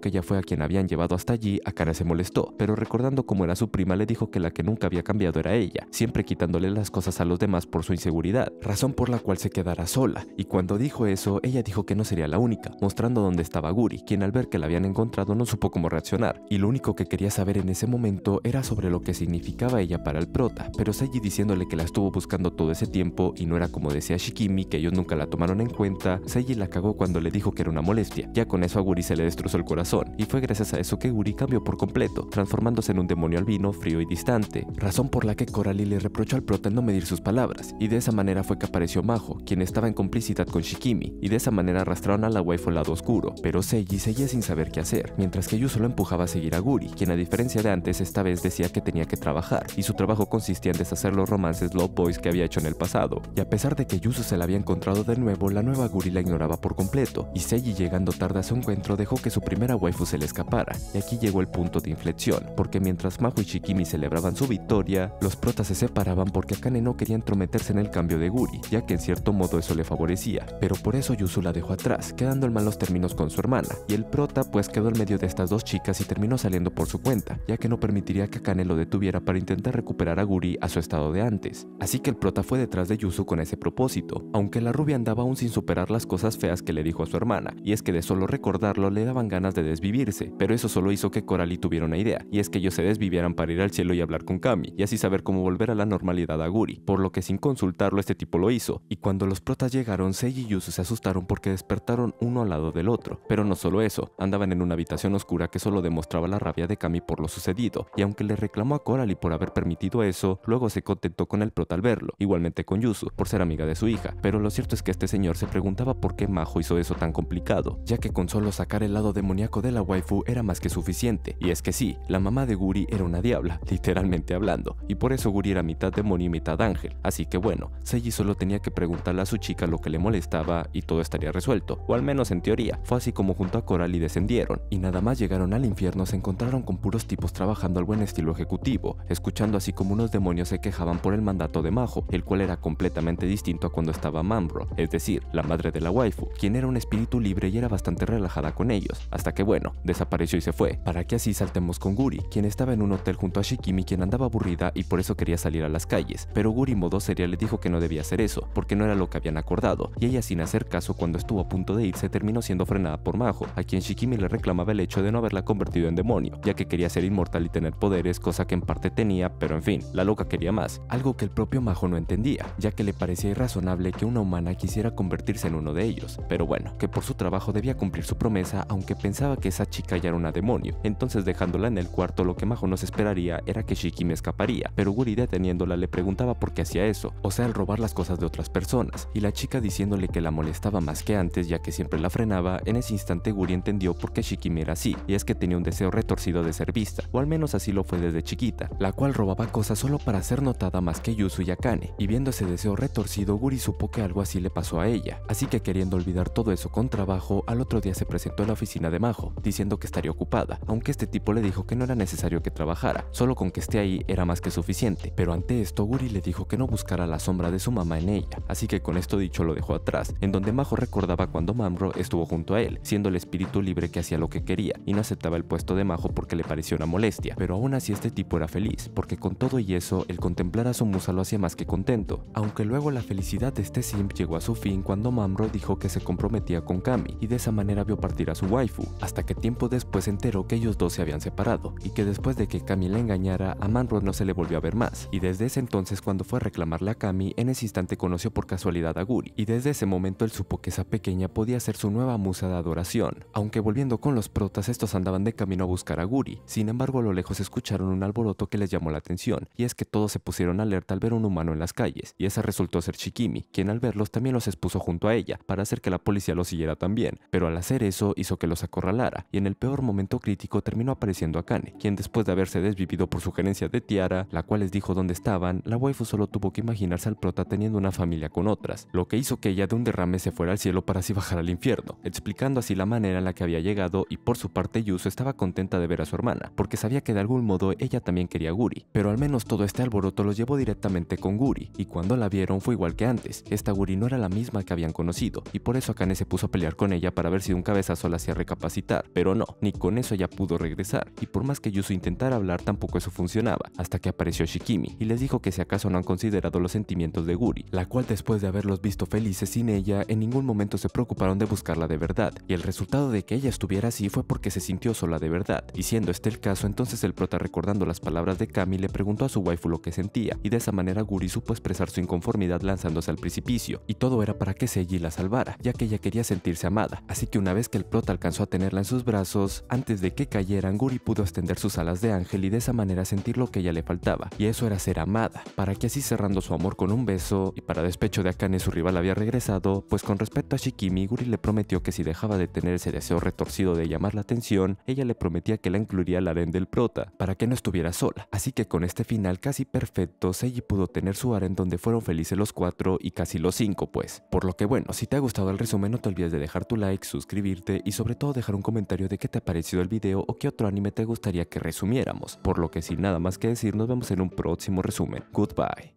que ella fue a quien habían llevado hasta allí, Akane se molestó, pero recordando cómo era su prima le dijo que la que nunca había cambiado era ella, siempre quitándole las cosas a los demás por su inseguridad, razón por la cual se quedara sola, y cuando dijo eso, ella dijo que no sería la única, mostrando dónde estaba Guri, quien al ver que la habían encontrado no supo cómo reaccionar, y lo único que quería saber en ese momento era sobre lo que significaba ella para el prota, pero Seiji diciéndole que la estuvo buscando todo ese tiempo y no era como decía Shikimi, que ellos nunca la tomaron en cuenta, Seiji la cagó cuando le dijo que era una molestia. Ya con eso a Guri se le destrozó el corazón, y fue gracias a eso que Guri cambió por completo, transformándose en un demonio albino frío y distante, razón por la que Coralie le reprochó al prota no medir sus palabras, y de esa manera fue que apareció Majo, quien estaba en complicidad con Shikimi, y de esa manera arrastraron a la waifu al lado oscuro, pero Seiji seguía sin saber qué hacer, mientras que Yu solo empujaba a seguir a Guri, quien a diferencia de antes esta vez decía que tenía que trabajar, y su trabajo consistía en deshacer los romances Love Boys que había hecho en el pasado y a pesar de que Yusu se la había encontrado de nuevo, la nueva Guri la ignoraba por completo, y Seiji llegando tarde a su encuentro dejó que su primera waifu se le escapara, y aquí llegó el punto de inflexión, porque mientras Majo y Shikimi celebraban su victoria, los protas se separaban porque Akane no quería entrometerse en el cambio de Guri, ya que en cierto modo eso le favorecía, pero por eso Yusu la dejó atrás, quedando en malos términos con su hermana, y el prota pues quedó en medio de estas dos chicas y terminó saliendo por su cuenta, ya que no permitiría que Akane lo detuviera para intentar recuperar a Guri a su estado de antes, así que el prota fue detrás de de Yuzu con ese propósito, aunque la rubia andaba aún sin superar las cosas feas que le dijo a su hermana, y es que de solo recordarlo le daban ganas de desvivirse, pero eso solo hizo que Coralie tuviera una idea, y es que ellos se desvivieran para ir al cielo y hablar con Kami, y así saber cómo volver a la normalidad a Guri, por lo que sin consultarlo este tipo lo hizo, y cuando los protas llegaron, Sei y Yuzu se asustaron porque despertaron uno al lado del otro, pero no solo eso, andaban en una habitación oscura que solo demostraba la rabia de Kami por lo sucedido, y aunque le reclamó a Coralie por haber permitido eso, luego se contentó con el prota al verlo, igualmente con Yusu por ser amiga de su hija, pero lo cierto es que este señor se preguntaba por qué Majo hizo eso tan complicado, ya que con solo sacar el lado demoníaco de la waifu era más que suficiente. Y es que sí, la mamá de Guri era una diabla, <laughs> literalmente hablando, y por eso Guri era mitad demonio y mitad ángel. Así que bueno, Seiji solo tenía que preguntarle a su chica lo que le molestaba y todo estaría resuelto, o al menos en teoría. Fue así como junto a Coral y descendieron, y nada más llegaron al infierno se encontraron con puros tipos trabajando al buen estilo ejecutivo, escuchando así como unos demonios se quejaban por el mandato de Majo, el cual era como completamente distinto a cuando estaba Mambro, es decir, la madre de la waifu, quien era un espíritu libre y era bastante relajada con ellos, hasta que bueno, desapareció y se fue, para que así saltemos con Guri, quien estaba en un hotel junto a Shikimi quien andaba aburrida y por eso quería salir a las calles, pero Guri modo seria le dijo que no debía hacer eso, porque no era lo que habían acordado, y ella sin hacer caso cuando estuvo a punto de irse terminó siendo frenada por Majo, a quien Shikimi le reclamaba el hecho de no haberla convertido en demonio, ya que quería ser inmortal y tener poderes, cosa que en parte tenía, pero en fin, la loca quería más, algo que el propio Majo no entendía, ya que le parecía irrazonable que una humana quisiera convertirse en uno de ellos, pero bueno, que por su trabajo debía cumplir su promesa aunque pensaba que esa chica ya era una demonio, entonces dejándola en el cuarto lo que Majo nos esperaría era que me escaparía, pero Guri deteniéndola le preguntaba por qué hacía eso, o sea el robar las cosas de otras personas, y la chica diciéndole que la molestaba más que antes ya que siempre la frenaba, en ese instante Guri entendió por qué Shikimi era así, y es que tenía un deseo retorcido de ser vista, o al menos así lo fue desde chiquita, la cual robaba cosas solo para ser notada más que Yusu y Akane, y viéndose deseo retorcido, Guri supo que algo así le pasó a ella, así que queriendo olvidar todo eso con trabajo, al otro día se presentó a la oficina de Majo, diciendo que estaría ocupada, aunque este tipo le dijo que no era necesario que trabajara, solo con que esté ahí era más que suficiente, pero ante esto Guri le dijo que no buscara la sombra de su mamá en ella, así que con esto dicho lo dejó atrás, en donde Majo recordaba cuando Mamro estuvo junto a él, siendo el espíritu libre que hacía lo que quería, y no aceptaba el puesto de Majo porque le pareció una molestia, pero aún así este tipo era feliz, porque con todo y eso, el contemplar a su musa lo hacía más que contento, aunque luego la felicidad de este simp llegó a su fin cuando Mamro dijo que se comprometía con Kami y de esa manera vio partir a su waifu, hasta que tiempo después se enteró que ellos dos se habían separado y que después de que Kami le engañara a Mamro no se le volvió a ver más, y desde ese entonces cuando fue a reclamarle a Kami en ese instante conoció por casualidad a Guri, y desde ese momento él supo que esa pequeña podía ser su nueva musa de adoración, aunque volviendo con los protas estos andaban de camino a buscar a Guri, sin embargo a lo lejos escucharon un alboroto que les llamó la atención, y es que todos se pusieron alerta al ver un humano en las calles, y esa resultó ser Shikimi, quien al verlos también los expuso junto a ella, para hacer que la policía los siguiera también, pero al hacer eso hizo que los acorralara, y en el peor momento crítico terminó apareciendo a Kane quien después de haberse desvivido por sugerencia de Tiara, la cual les dijo dónde estaban, la waifu solo tuvo que imaginarse al prota teniendo una familia con otras, lo que hizo que ella de un derrame se fuera al cielo para así bajar al infierno, explicando así la manera en la que había llegado y por su parte Yusu estaba contenta de ver a su hermana, porque sabía que de algún modo ella también quería a Guri, pero al menos todo este alboroto los llevó directamente con Guri, y cuando la vieron fue igual que antes, esta Guri no era la misma que habían conocido, y por eso Akane se puso a pelear con ella para ver si de un cabezazo la hacía recapacitar, pero no, ni con eso ya pudo regresar, y por más que Yusu intentara hablar tampoco eso funcionaba, hasta que apareció Shikimi, y les dijo que si acaso no han considerado los sentimientos de Guri, la cual después de haberlos visto felices sin ella, en ningún momento se preocuparon de buscarla de verdad, y el resultado de que ella estuviera así fue porque se sintió sola de verdad, y siendo este el caso, entonces el prota recordando las palabras de Kami le preguntó a su waifu lo que sentía, y de esa manera Guri supo expresar su conformidad lanzándose al precipicio, y todo era para que Seiji la salvara, ya que ella quería sentirse amada, así que una vez que el prota alcanzó a tenerla en sus brazos, antes de que cayeran, Guri pudo extender sus alas de ángel y de esa manera sentir lo que ella le faltaba, y eso era ser amada, para que así cerrando su amor con un beso, y para despecho de Akane su rival había regresado, pues con respecto a Shikimi, Guri le prometió que si dejaba de tener ese deseo retorcido de llamar la atención, ella le prometía que la incluiría al aren del prota, para que no estuviera sola, así que con este final casi perfecto, Seiji pudo tener su aren donde fue fueron felices los cuatro y casi los cinco, pues. Por lo que bueno, si te ha gustado el resumen no te olvides de dejar tu like, suscribirte y sobre todo dejar un comentario de qué te ha parecido el video o qué otro anime te gustaría que resumiéramos. Por lo que sin nada más que decir, nos vemos en un próximo resumen. Goodbye.